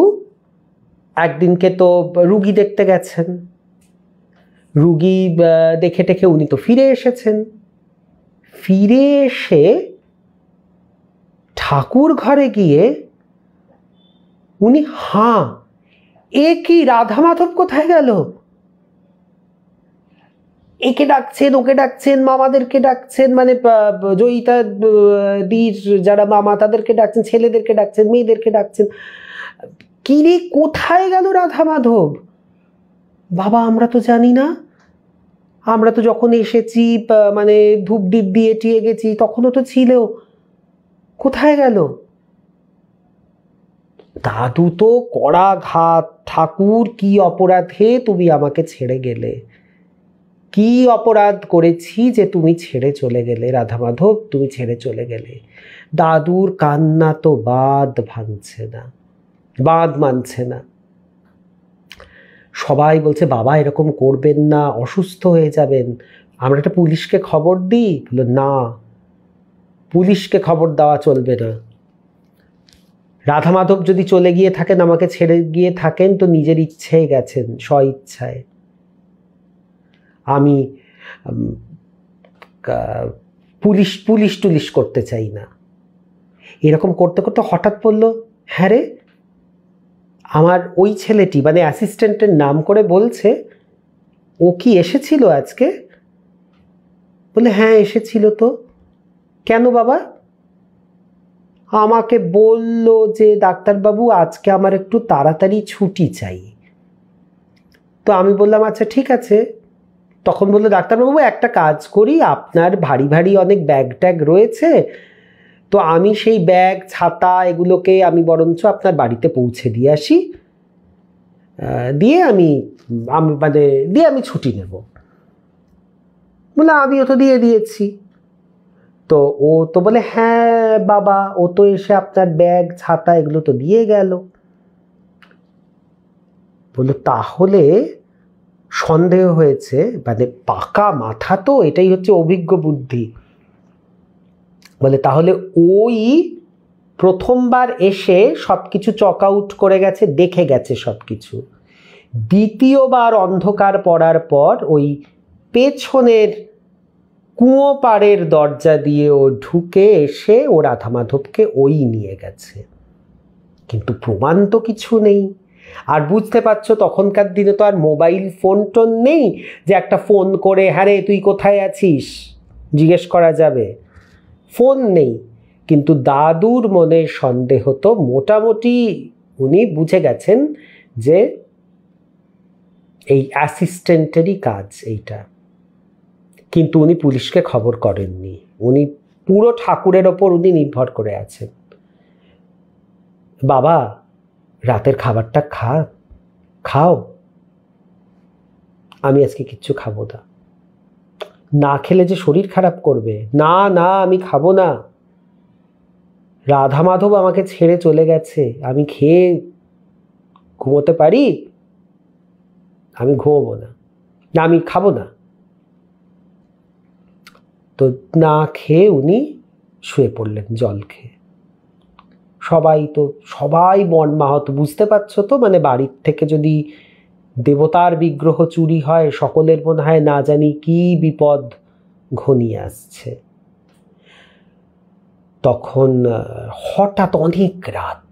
একদিনকে তো রুগী দেখতে গেছেন রুগী দেখে টেখে উনি তো ফিরে এসেছেন ফিরে এসে ঠাকুর ঘরে গিয়ে উনি হাঁ এ কি রাধা মাধব কোথায় গেল একে ডাকছেন ওকে ডাকছেন মামাদেরকে ডাকছেন মানে জয়িতা দির যারা মামা তাদেরকে ডাকছেন ছেলেদেরকে ডাকছেন মেয়েদেরকে ডাকছেন কিনে কোথায় গেল রাধা মাধব বাবা আমরা তো জানি না আমরা তো যখন এসেছি মানে ধূপ ডিপ দিয়ে টিয়ে গেছি তখনও তো ছিল কোথায় গেল দাদু তো কড়া ঘাত ঠাকুর কি অপরাধে তুমি আমাকে ছেড়ে গেলে কি অপরাধ করেছি যে তুমি ছেড়ে চলে গেলে রাধা মাধব তুমি ছেড়ে চলে গেলে দাদুর কান্না তো বাদ ভাঙছে না বাদ মানছে না সবাই বলছে বাবা এরকম করবেন না অসুস্থ হয়ে যাবেন আমরা একটা পুলিশকে খবর দিই বলো না পুলিশকে খবর দেওয়া চলবে না রাধা মাধব যদি চলে গিয়ে থাকেন আমাকে ছেড়ে গিয়ে থাকেন তো নিজের ইচ্ছেই গেছেন স্ব ইচ্ছায় আমি পুলিশ পুলিশ টুলিশ করতে চাই না এরকম করতে করতে হঠাৎ বললো হ্যাঁ রে আমার ওই ছেলেটি মানে অ্যাসিস্ট্যান্টের নাম করে বলছে ও কি এসেছিল আজকে বলে হ্যাঁ এসেছিল তো কেন বাবা আমাকে বলল যে ডাক্তারবাবু আজকে আমার একটু তাড়াতাড়ি ছুটি চাই তো আমি বললাম আচ্ছা ঠিক আছে তখন বললো ডাক্তারবাবু একটা কাজ করি আপনার ভারী ভারী অনেক ব্যাগ ট্যাগ রয়েছে তো আমি সেই ব্যাগ ছাতা এগুলোকে আমি বরঞ্চ আপনার বাড়িতে পৌঁছে দিয়ে আসি দিয়ে আমি মানে দিয়ে আমি ছুটি নেব বলে আমিও তো দিয়ে দিয়েছি তো ও তো বলে হ্যাঁ বাবা ও তো এসে আপনার ব্যাগ ছাতা এগুলো তো দিয়ে গেল বললো তাহলে সন্দেহ হয়েছে মানে পাকা মাথা তো এটাই হচ্ছে অভিজ্ঞ বুদ্ধি বলে তাহলে ওই প্রথমবার এসে সব কিছু চক আউট করে গেছে দেখে গেছে সব কিছু দ্বিতীয়বার অন্ধকার পড়ার পর ওই পেছনের কুঁয়ো পাড়ের দরজা দিয়ে ও ঢুকে এসে ও রাধামাধবকে ওই নিয়ে গেছে কিন্তু প্রমাণ তো কিছু নেই আর বুঝতে পারছো তখনকার দিনে তো আর মোবাইল ফোন টোন নেই যে একটা ফোন করে হ্যাঁ তুই কোথায় আছিস জিজ্ঞেস করা যাবে ফোন নেই কিন্তু দাদুর মনে সন্দেহ তো মোটামুটি উনি বুঝে গেছেন যে এই অ্যাসিস্ট্যান্টেরই কাজ এইটা কিন্তু উনি পুলিশকে খবর করেননি উনি পুরো ঠাকুরের ওপর উনি নির্ভর করে আছেন বাবা রাতের খাবারটা খা খাও আমি আজকে কিচ্ছু খাবো না না খেলে যে শরীর খারাপ করবে না না আমি খাবো না রাধা মাধব আমাকে ছেড়ে চলে গেছে আমি খেয়ে ঘুমোতে পারি আমি ঘুমবো না না আমি খাবো না তো না খেয়ে উনি শুয়ে পড়লেন জল খেয়ে সবাই তো সবাই মাহত বুঝতে পারছো তো মানে বাড়ির থেকে যদি দেবতার বিগ্রহ চুরি হয় সকলের মনে হয় না জানি কি বিপদ ঘনিয়ে আসছে তখন হঠাৎ অনেক রাত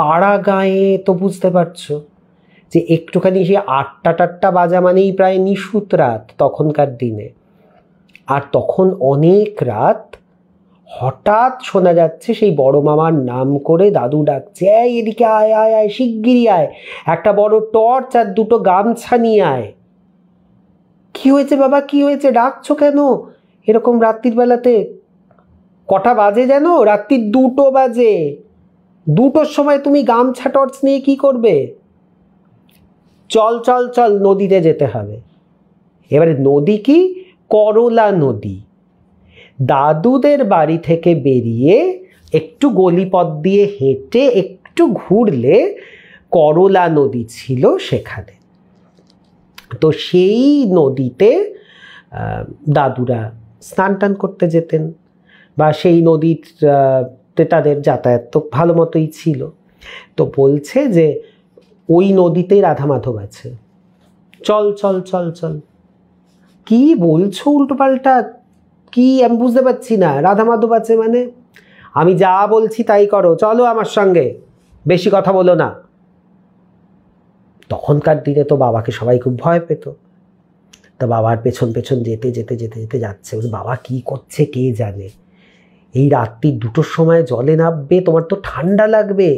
পাড়া গায়ে তো বুঝতে পারছো যে একটুখানি সে আটটা টাটটা বাজা মানেই প্রায় নিশুত রাত তখনকার দিনে আর তখন অনেক রাত হঠাৎ শোনা যাচ্ছে সেই বড় মামার নাম করে দাদু ডাকছে এই এদিকে আয় আয় আয় শিগগিরি আয় একটা বড় টর্চ আর দুটো গামছা নিয়ে আয় কী হয়েছে বাবা কি হয়েছে ডাকছো কেন এরকম রাত্রির বেলাতে কটা বাজে যেন রাত্রি দুটো বাজে দুটোর সময় তুমি গামছা টর্চ নিয়ে কি করবে চল চল চল নদীতে যেতে হবে এবারে নদী কি করলা নদী দাদুদের বাড়ি থেকে বেরিয়ে একটু গলিপথ দিয়ে হেঁটে একটু ঘুরলে করলা নদী ছিল সেখানে তো সেই নদীতে দাদুরা স্নান টান করতে যেতেন বা সেই নদীতে তাদের যাতায়াত তো ভালো মতোই ছিল তো বলছে যে ওই নদীতেই রাধা মাধব আছে চল চল চল চল কি বলছো উল্টোপাল্টা কি আমি বুঝতে পারছি না রাধা মাধব আছে মানে আমি যা বলছি তাই করো চলো আমার সঙ্গে বেশি কথা বলো না তখনকার দিনে তো বাবাকে সবাই খুব ভয় পেত তা বাবার পেছন পেছন যেতে যেতে যেতে যেতে যাচ্ছে বাবা কি করছে কে জানে এই রাত্রি দুটোর সময় জলে নামবে তোমার তো ঠান্ডা লাগবে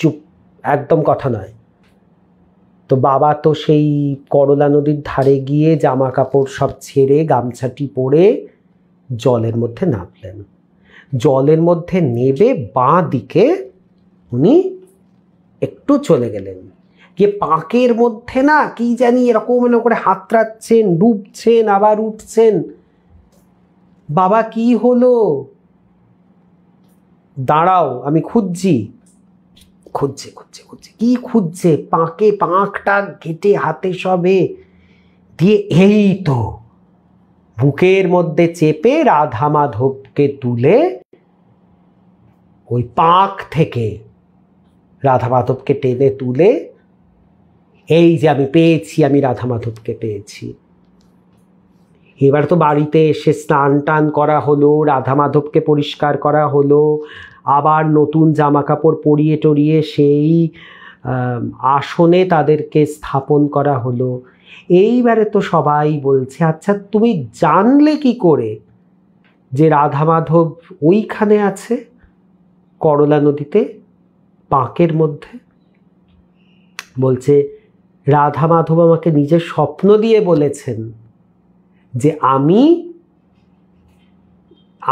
চুপ একদম কথা নয় তো বাবা তো সেই করলা নদীর ধারে গিয়ে জামা কাপড় সব ছেড়ে গামছাটি পরে জলের মধ্যে নামলেন জলের মধ্যে নেবে বাঁ দিকে উনি একটু চলে গেলেন যে পাঁকের মধ্যে না কি জানি এরকম করে হাতড়াচ্ছেন ডুবছেন আবার উঠছেন বাবা কি হলো দাঁড়াও আমি খুঁজছি খুঁজছে খুঁজছে খুঁজছে কি খুঁজছে পাঁকে পাঁকটা ঘেটে হাতে সবে দিয়ে এই তো বুকের মধ্যে চেপে রাধা মাধবকে তুলে ওই পাঁক থেকে রাধা মাধবকে টেনে তুলে এই যে আমি পেয়েছি আমি রাধা মাধবকে পেয়েছি এবার তো বাড়িতে এসে স্নান টান করা হলো রাধা মাধবকে পরিষ্কার করা হলো আবার নতুন জামা কাপড় পরিয়ে টরিয়ে সেই আসনে তাদেরকে স্থাপন করা হলো এইবারে তো সবাই বলছে আচ্ছা তুমি জানলে কি করে যে রাধা মাধব ওইখানে আছে করলা নদীতে পাঁকের মধ্যে বলছে রাধা মাধব আমাকে নিজের স্বপ্ন দিয়ে বলেছেন যে আমি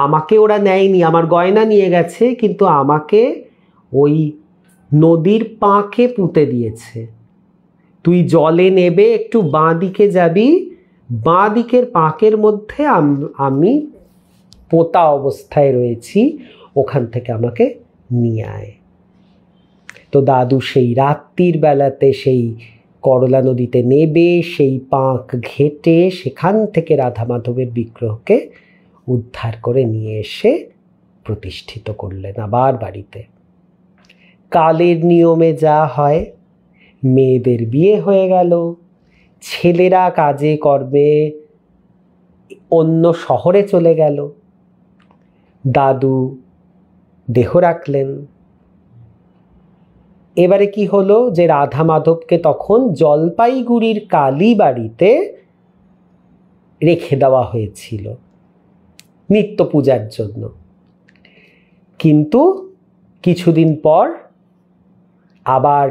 আমাকে ওরা নেয়নি আমার গয়না নিয়ে গেছে কিন্তু আমাকে ওই নদীর পাঁকে পুঁতে দিয়েছে তুই জলে নেবে একটু বাঁ দিকে যাবি বাঁ দিকের পাঁকের মধ্যে আমি পোতা অবস্থায় রয়েছি ওখান থেকে আমাকে নিয়ে আয় তো দাদু সেই রাত্রির বেলাতে সেই করলা নদীতে নেবে সেই পাঁক ঘেটে সেখান থেকে রাধা মাধবের বিগ্রহকে উদ্ধার করে নিয়ে এসে প্রতিষ্ঠিত করলেন আবার বাড়িতে কালের নিয়মে যা হয় মেয়েদের বিয়ে হয়ে গেল ছেলেরা কাজে কর্মে অন্য শহরে চলে গেল দাদু দেহ রাখলেন এবারে কি হলো যে রাধা মাধবকে তখন জলপাইগুড়ির কালীবাড়িতে রেখে দেওয়া হয়েছিল নিত্য পূজার জন্য কিন্তু কিছুদিন পর আবার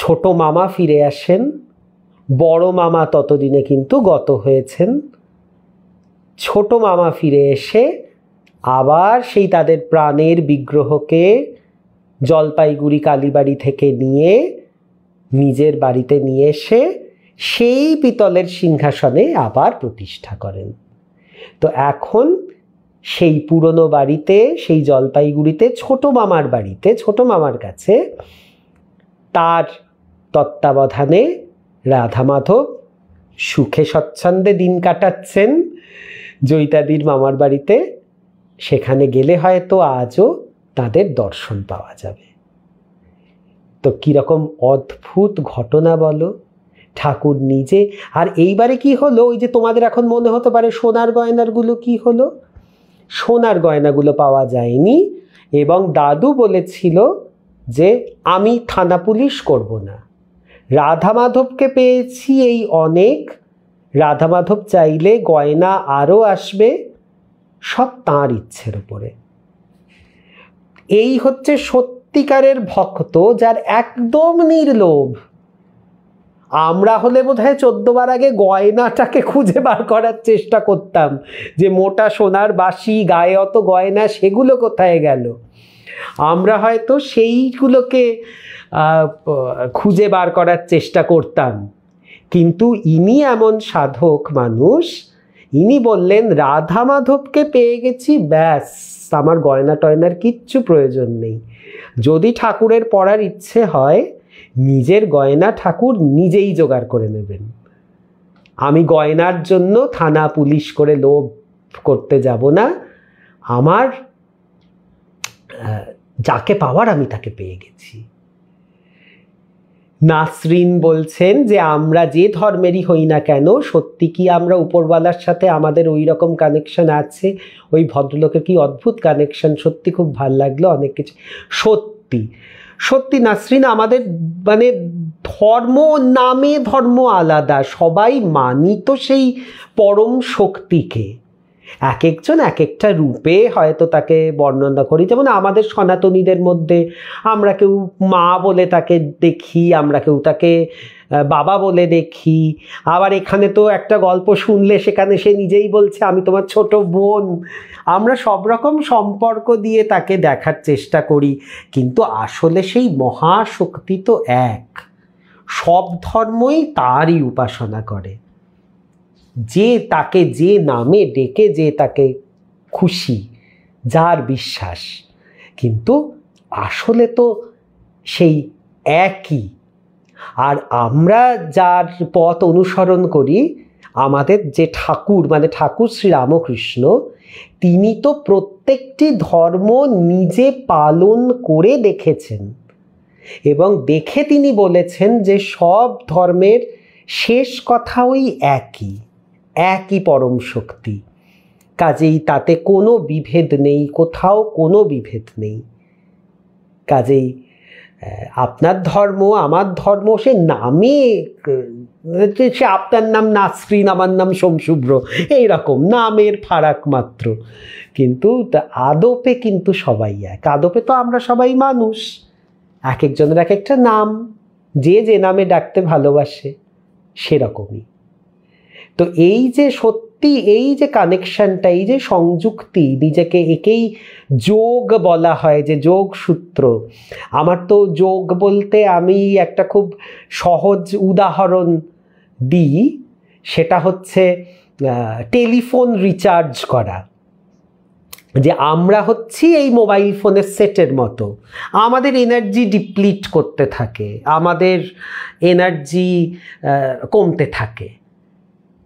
ছোট মামা ফিরে আসেন বড় মামা ততদিনে কিন্তু গত হয়েছেন ছোট মামা ফিরে এসে আবার সেই তাদের প্রাণের বিগ্রহকে জলপাইগুড়ি কালীবাড়ি থেকে নিয়ে নিজের বাড়িতে নিয়ে এসে সেই পিতলের সিংহাসনে আবার প্রতিষ্ঠা করেন তো এখন সেই পুরনো বাড়িতে সেই জলপাইগুড়িতে ছোট মামার বাড়িতে ছোট মামার কাছে তার তত্ত্বাবধানে রাধামাধব সুখে স্বচ্ছন্দে দিন কাটাচ্ছেন জৈতাদির মামার বাড়িতে সেখানে গেলে হয়তো আজও তাদের দর্শন পাওয়া যাবে তো কীরকম অদ্ভুত ঘটনা বলো ঠাকুর নিজে আর এইবারে কি হলো ওই যে তোমাদের এখন মনে হতে পারে সোনার গয়নারগুলো কি হলো সোনার গয়নাগুলো পাওয়া যায়নি এবং দাদু বলেছিল যে আমি থানা পুলিশ করব না রাধা মাধবকে পেয়েছি এই অনেক রাধা মাধব চাইলে গয়না আরও আসবে সব তাঁর ইচ্ছের উপরে এই হচ্ছে সত্যিকারের ভক্ত যার একদম নির্লোভ আমরা হলে বোধ হয় চোদ্দবার আগে গয়নাটাকে খুঁজে বার করার চেষ্টা করতাম যে মোটা সোনার বাসি গায়ে অত গয়না সেগুলো কোথায় গেল আমরা হয়তো সেইগুলোকে খুঁজে বার করার চেষ্টা করতাম কিন্তু ইনি এমন সাধক মানুষ ইনি বললেন রাধা মাধবকে পেয়ে গেছি ব্যাস আমার গয়না টয়নার কিচ্ছু প্রয়োজন নেই যদি ঠাকুরের পড়ার ইচ্ছে হয় নিজের গয়না ঠাকুর নিজেই জোগাড় করে নেবেন আমি গয়নার জন্য থানা পুলিশ করে লোভ করতে যাব না আমার যাকে পাওয়ার আমি তাকে পেয়ে গেছি নাসরিন বলছেন যে আমরা যে ধর্মেরই হই না কেন সত্যি কি আমরা উপরওয়ালার সাথে আমাদের ওই রকম কানেকশন আছে ওই ভদ্রলোকের কি অদ্ভুত কানেকশন সত্যি খুব ভাল লাগলো অনেক কিছু সত্যি সত্যি নাসরিন আমাদের মানে ধর্ম নামে ধর্ম আলাদা সবাই মানি তো সেই পরম শক্তিকে এক একজন এক একটা রূপে হয়তো তাকে বর্ণনা করি যেমন আমাদের সনাতনীদের মধ্যে আমরা কেউ মা বলে তাকে দেখি আমরা কেউ তাকে বাবা বলে দেখি আবার এখানে তো একটা গল্প শুনলে সেখানে সে নিজেই বলছে আমি তোমার ছোট বোন আমরা সব রকম সম্পর্ক দিয়ে তাকে দেখার চেষ্টা করি কিন্তু আসলে সেই মহাশক্তি তো এক সব ধর্মই তারই উপাসনা করে যে তাকে যে নামে ডেকে যে তাকে খুশি যার বিশ্বাস কিন্তু আসলে তো সেই একই আর আমরা যার পথ অনুসরণ করি আমাদের যে ঠাকুর মানে ঠাকুর শ্রী রামকৃষ্ণ তিনি তো প্রত্যেকটি ধর্ম নিজে পালন করে দেখেছেন এবং দেখে তিনি বলেছেন যে সব ধর্মের শেষ কথা ওই একই একই পরম শক্তি কাজেই তাতে কোনো বিভেদ নেই কোথাও কোনো বিভেদ নেই কাজেই আপনার ধর্ম আমার ধর্ম সে নামে সে আপনার নাম নাসরিন আমার নাম সোমশুভ্র এইরকম নামের ফারাক মাত্র কিন্তু আদপে কিন্তু সবাই এক আদপে তো আমরা সবাই মানুষ এক একজনের এক একটা নাম যে যে নামে ডাকতে ভালোবাসে সেরকমই তো এই যে সত্যি এই যে কানেকশানটা এই যে সংযুক্তি নিজেকে একেই যোগ বলা হয় যে যোগ সূত্র আমার তো যোগ বলতে আমি একটা খুব সহজ উদাহরণ দিই সেটা হচ্ছে টেলিফোন রিচার্জ করা যে আমরা হচ্ছি এই মোবাইল ফোনের সেটের মতো আমাদের এনার্জি ডিপ্লিট করতে থাকে আমাদের এনার্জি কমতে থাকে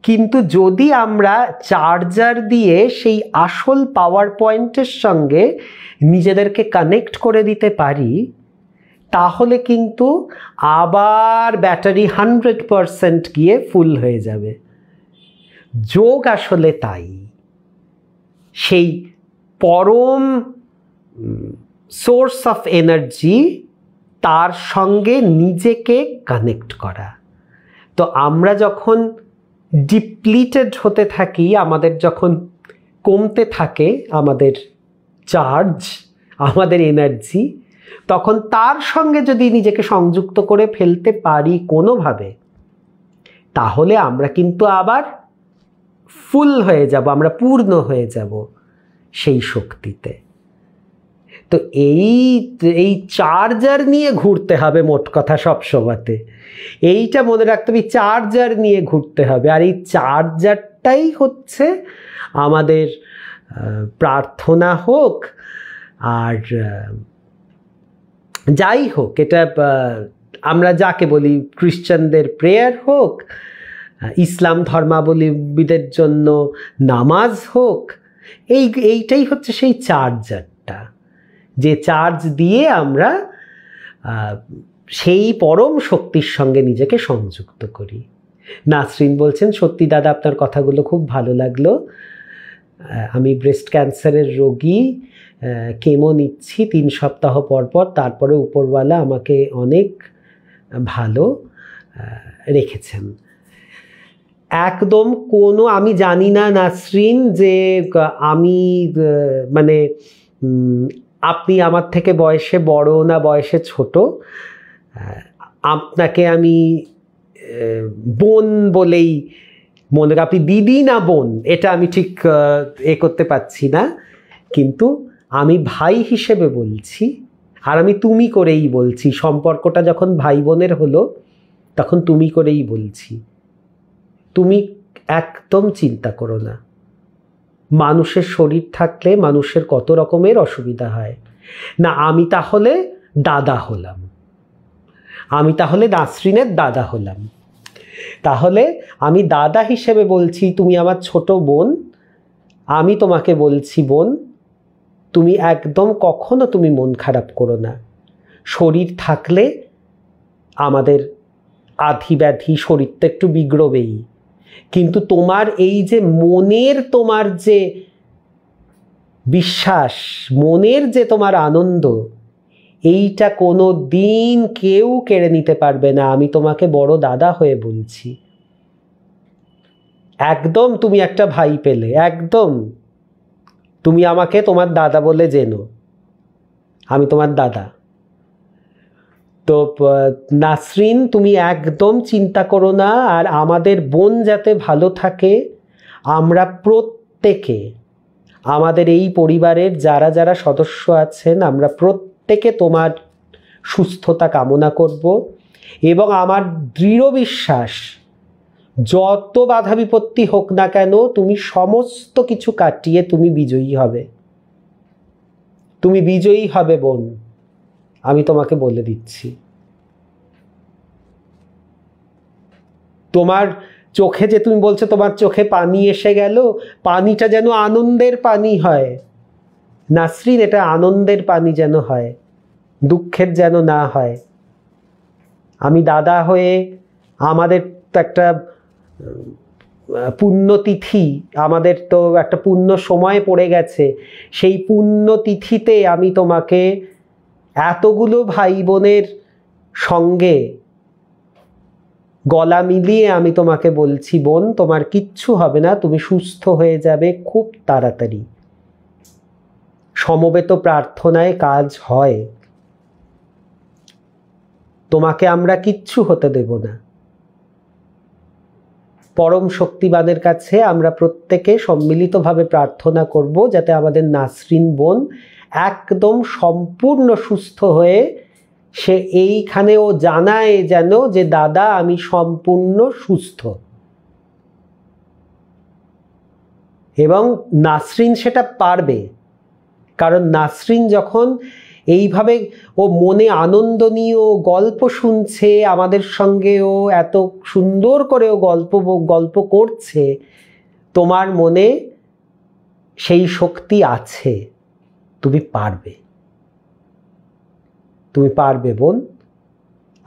কিন্তু যদি আমরা চার্জার দিয়ে সেই আসল পাওয়ার পয়েন্টের সঙ্গে নিজেদেরকে কানেক্ট করে দিতে পারি তাহলে কিন্তু আবার ব্যাটারি হান্ড্রেড পারসেন্ট গিয়ে ফুল হয়ে যাবে যোগ আসলে তাই সেই পরম সোর্স অফ এনার্জি তার সঙ্গে নিজেকে কানেক্ট করা তো আমরা যখন ডিপ্লিটেড হতে থাকি আমাদের যখন কমতে থাকে আমাদের চার্জ আমাদের এনার্জি তখন তার সঙ্গে যদি নিজেকে সংযুক্ত করে ফেলতে পারি কোনোভাবে তাহলে আমরা কিন্তু আবার ফুল হয়ে যাব আমরা পূর্ণ হয়ে যাব সেই শক্তিতে তো এই এই চার্জার নিয়ে ঘুরতে হবে মোট কথা সব সময়তে এইটা মনে রাখতে হবে চার্জার নিয়ে ঘুরতে হবে আর এই চার্জারটাই হচ্ছে আমাদের প্রার্থনা হোক আর যাই হোক এটা আমরা যাকে বলি খ্রিশ্চানদের প্রেয়ার হোক ইসলাম ধর্মাবলম্বীদের জন্য নামাজ হোক এই এইটাই হচ্ছে সেই চার্জার যে চার্জ দিয়ে আমরা সেই পরম শক্তির সঙ্গে নিজেকে সংযুক্ত করি নাসরিন বলছেন সত্যি দাদা আপনার কথাগুলো খুব ভালো লাগলো আমি ব্রেস্ট ক্যান্সারের রোগী কেমো নিচ্ছি তিন সপ্তাহ পর পর তারপরে উপরওয়ালা আমাকে অনেক ভালো রেখেছেন একদম কোনো আমি জানি না নাসরিন যে আমি মানে আপনি আমার থেকে বয়সে বড় না বয়সে ছোট আপনাকে আমি বোন বলেই মনে আপনি দিদি না বোন এটা আমি ঠিক এ করতে পারছি না কিন্তু আমি ভাই হিসেবে বলছি আর আমি তুমি করেই বলছি সম্পর্কটা যখন ভাই বোনের হলো তখন তুমি করেই বলছি তুমি একদম চিন্তা করো না মানুষের শরীর থাকলে মানুষের কত রকমের অসুবিধা হয় না আমি তাহলে দাদা হলাম আমি তাহলে নাসরিনের দাদা হলাম তাহলে আমি দাদা হিসেবে বলছি তুমি আমার ছোট বোন আমি তোমাকে বলছি বোন তুমি একদম কখনো তুমি মন খারাপ করো না শরীর থাকলে আমাদের আধি ব্যাধি শরীরটা একটু বিগ্রবেই কিন্তু তোমার এই যে মনের তোমার যে বিশ্বাস মনের যে তোমার আনন্দ এইটা কোনো দিন কেউ কেড়ে নিতে পারবে না আমি তোমাকে বড় দাদা হয়ে বলছি একদম তুমি একটা ভাই পেলে একদম তুমি আমাকে তোমার দাদা বলে জেনো আমি তোমার দাদা তো নাসরিন তুমি একদম চিন্তা করো না আর আমাদের বোন যাতে ভালো থাকে আমরা প্রত্যেকে আমাদের এই পরিবারের যারা যারা সদস্য আছেন আমরা প্রত্যেকে তোমার সুস্থতা কামনা করব এবং আমার দৃঢ় বিশ্বাস যত বাধা বিপত্তি হোক না কেন তুমি সমস্ত কিছু কাটিয়ে তুমি বিজয়ী হবে তুমি বিজয়ী হবে বোন আমি তোমাকে বলে দিচ্ছি তোমার চোখে যে তুমি বলছো তোমার চোখে পানি এসে গেল পানিটা যেন আনন্দের পানি হয় নাসরিন এটা আনন্দের পানি যেন হয় দুঃখের যেন না হয় আমি দাদা হয়ে আমাদের তো একটা পুণ্যতিথি আমাদের তো একটা পুণ্য সময় পড়ে গেছে সেই পুণ্যতিথিতে আমি তোমাকে এতগুলো ভাই বোনের সঙ্গে গলা মিলিয়ে আমি তোমাকে বলছি বোন তোমার কিচ্ছু হবে না তুমি সুস্থ হয়ে যাবে খুব তাড়াতাড়ি সমবেত প্রার্থনায় কাজ হয় তোমাকে আমরা কিচ্ছু হতে দেব না পরম শক্তিবানের কাছে আমরা প্রত্যেকে সম্মিলিতভাবে প্রার্থনা করব যাতে আমাদের নাসরিন বোন একদম সম্পূর্ণ সুস্থ হয়ে সে এইখানেও জানায় যেন যে দাদা আমি সম্পূর্ণ সুস্থ এবং নাসরিন সেটা পারবে কারণ নাসরিন যখন এইভাবে ও মনে আনন্দ নিয়ে ও গল্প শুনছে আমাদের সঙ্গে ও এত সুন্দর করে ও গল্প গল্প করছে তোমার মনে সেই শক্তি আছে তুমি পারবে তুমি পারবে বোন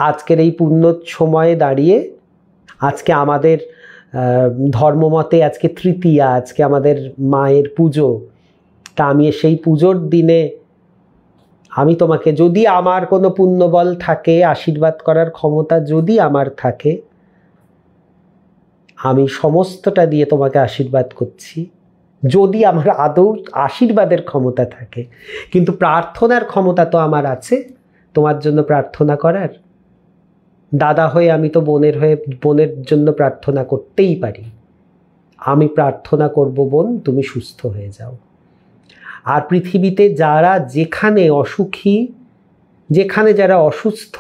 আজকের এই পূর্ণ সময়ে দাঁড়িয়ে আজকে আমাদের ধর্মমতে আজকে তৃতীয়া আজকে আমাদের মায়ের পুজো তা আমি সেই পুজোর দিনে আমি তোমাকে যদি আমার কোনো পুণ্যবল থাকে আশীর্বাদ করার ক্ষমতা যদি আমার থাকে আমি সমস্তটা দিয়ে তোমাকে আশীর্বাদ করছি যদি আমার আদৌ আশীর্বাদের ক্ষমতা থাকে কিন্তু প্রার্থনার ক্ষমতা তো আমার আছে তোমার জন্য প্রার্থনা করার দাদা হয়ে আমি তো বোনের হয়ে বোনের জন্য প্রার্থনা করতেই পারি আমি প্রার্থনা করব বোন তুমি সুস্থ হয়ে যাও আর পৃথিবীতে যারা যেখানে অসুখী যেখানে যারা অসুস্থ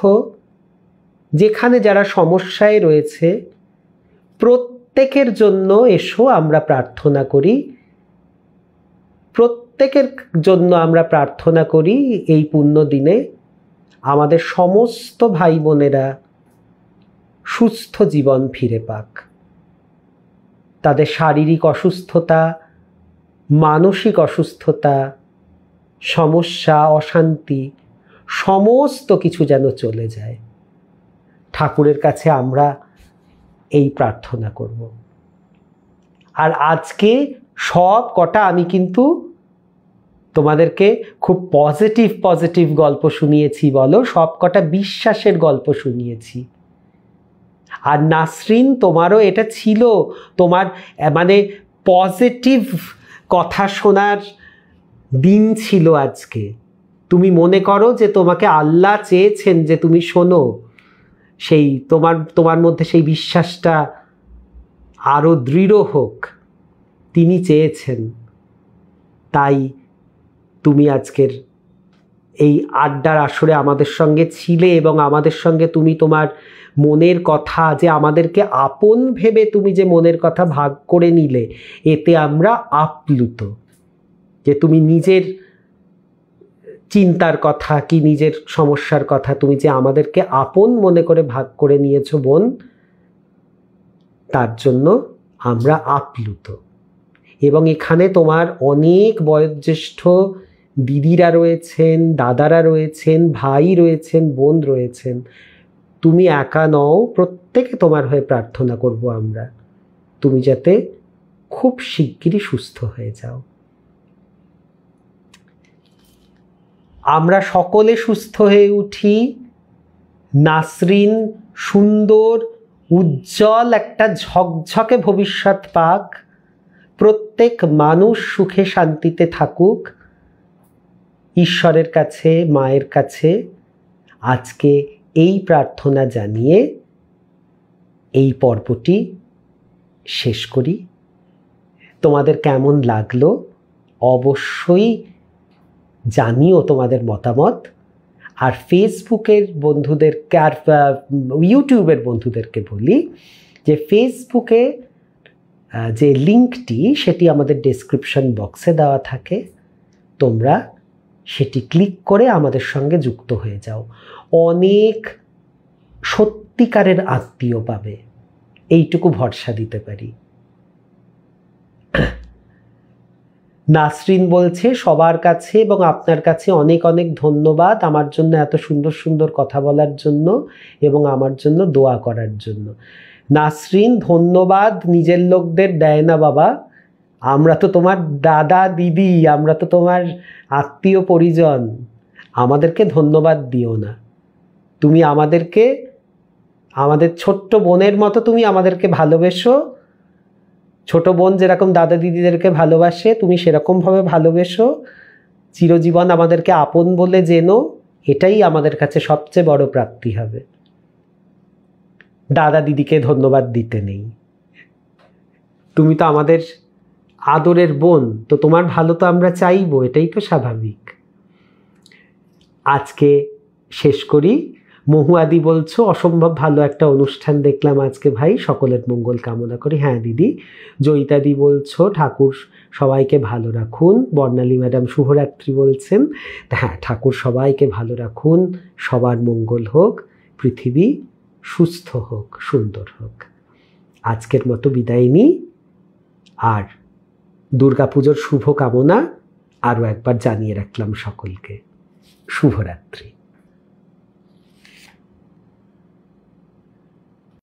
যেখানে যারা সমস্যায় রয়েছে প্রত্যেকের জন্য এসো আমরা প্রার্থনা করি প্রত্যেকের জন্য আমরা প্রার্থনা করি এই পুণ্য দিনে আমাদের সমস্ত ভাই বোনেরা সুস্থ জীবন ফিরে পাক তাদের শারীরিক অসুস্থতা মানসিক অসুস্থতা সমস্যা অশান্তি সমস্ত কিছু যেন চলে যায় ঠাকুরের কাছে আমরা এই প্রার্থনা করব আর আজকে সব কটা আমি কিন্তু তোমাদেরকে খুব পজিটিভ পজিটিভ গল্প শুনিয়েছি বলো সব কটা বিশ্বাসের গল্প শুনিয়েছি আর নাসরিন তোমারও এটা ছিল তোমার মানে পজিটিভ কথা শোনার দিন ছিল আজকে তুমি মনে করো যে তোমাকে আল্লাহ চেয়েছেন যে তুমি শোনো সেই তোমার তোমার মধ্যে সেই বিশ্বাসটা আরও দৃঢ় হোক তিনি চেয়েছেন তাই তুমি আজকের এই আড্ডার আসরে আমাদের সঙ্গে ছিলে এবং আমাদের সঙ্গে তুমি তোমার মনের কথা যে আমাদেরকে আপন ভেবে তুমি যে মনের কথা ভাগ করে নিলে এতে আমরা আপ্লুত যে তুমি নিজের চিন্তার কথা কি নিজের সমস্যার কথা তুমি যে আমাদেরকে আপন মনে করে ভাগ করে নিয়েছো বোন তার জন্য আমরা আপ্লুত এবং এখানে তোমার অনেক বয়োজ্যেষ্ঠ দিদিরা রয়েছেন দাদারা রয়েছেন ভাই রয়েছেন বোন রয়েছেন তুমি একা নও প্রত্যেকে তোমার হয়ে প্রার্থনা করব আমরা তুমি যাতে খুব শিগগিরই সুস্থ হয়ে যাও আমরা সকলে সুস্থ হয়ে উঠি নাসরিন সুন্দর উজ্জ্বল একটা ঝকঝকে ভবিষ্যৎ পাক প্রত্যেক মানুষ সুখে শান্তিতে থাকুক ঈশ্বরের কাছে মায়ের কাছে আজকে এই প্রার্থনা জানিয়ে এই পর্বটি শেষ করি তোমাদের কেমন লাগলো অবশ্যই জানিও তোমাদের মতামত আর ফেসবুকের বন্ধুদেরকে আর ইউটিউবের বন্ধুদেরকে বলি যে ফেসবুকে যে লিঙ্কটি সেটি আমাদের ডেসক্রিপশন বক্সে দেওয়া থাকে তোমরা সেটি ক্লিক করে আমাদের সঙ্গে যুক্ত হয়ে যাও অনেক সত্যিকারের আত্মীয় পাবে এইটুকু ভরসা দিতে পারি নাসরিন বলছে সবার কাছে এবং আপনার কাছে অনেক অনেক ধন্যবাদ আমার জন্য এত সুন্দর সুন্দর কথা বলার জন্য এবং আমার জন্য দোয়া করার জন্য নাসরিন ধন্যবাদ নিজের লোকদের দেয় না বাবা আমরা তো তোমার দাদা দিদি আমরা তো তোমার আত্মীয় পরিজন আমাদেরকে ধন্যবাদ দিও না তুমি আমাদেরকে আমাদের ছোট্ট বোনের মতো তুমি আমাদেরকে ভালোবেসো ছোট বোন যেরকম দাদা দিদিদেরকে ভালোবাসে তুমি সেরকমভাবে ভালোবেসো চিরজীবন আমাদেরকে আপন বলে জেনো এটাই আমাদের কাছে সবচেয়ে বড় প্রাপ্তি হবে দাদা দিদিকে ধন্যবাদ দিতে নেই তুমি তো আমাদের আদরের বোন তো তোমার ভালো তো আমরা চাইবো এটাই তো স্বাভাবিক আজকে শেষ করি মহুয়াদি বলছো অসম্ভব ভালো একটা অনুষ্ঠান দেখলাম আজকে ভাই সকলের মঙ্গল কামনা করি হ্যাঁ দিদি জয়িতাদি বলছো ঠাকুর সবাইকে ভালো রাখুন বর্ণালী ম্যাডাম শুভরাত্রি বলছেন হ্যাঁ ঠাকুর সবাইকে ভালো রাখুন সবার মঙ্গল হোক পৃথিবী সুস্থ হোক সুন্দর হোক আজকের মতো বিদায় নিই আর দুর্গাপুজোর শুভকামনা আরও একবার জানিয়ে রাখলাম সকলকে শুভরাত্রি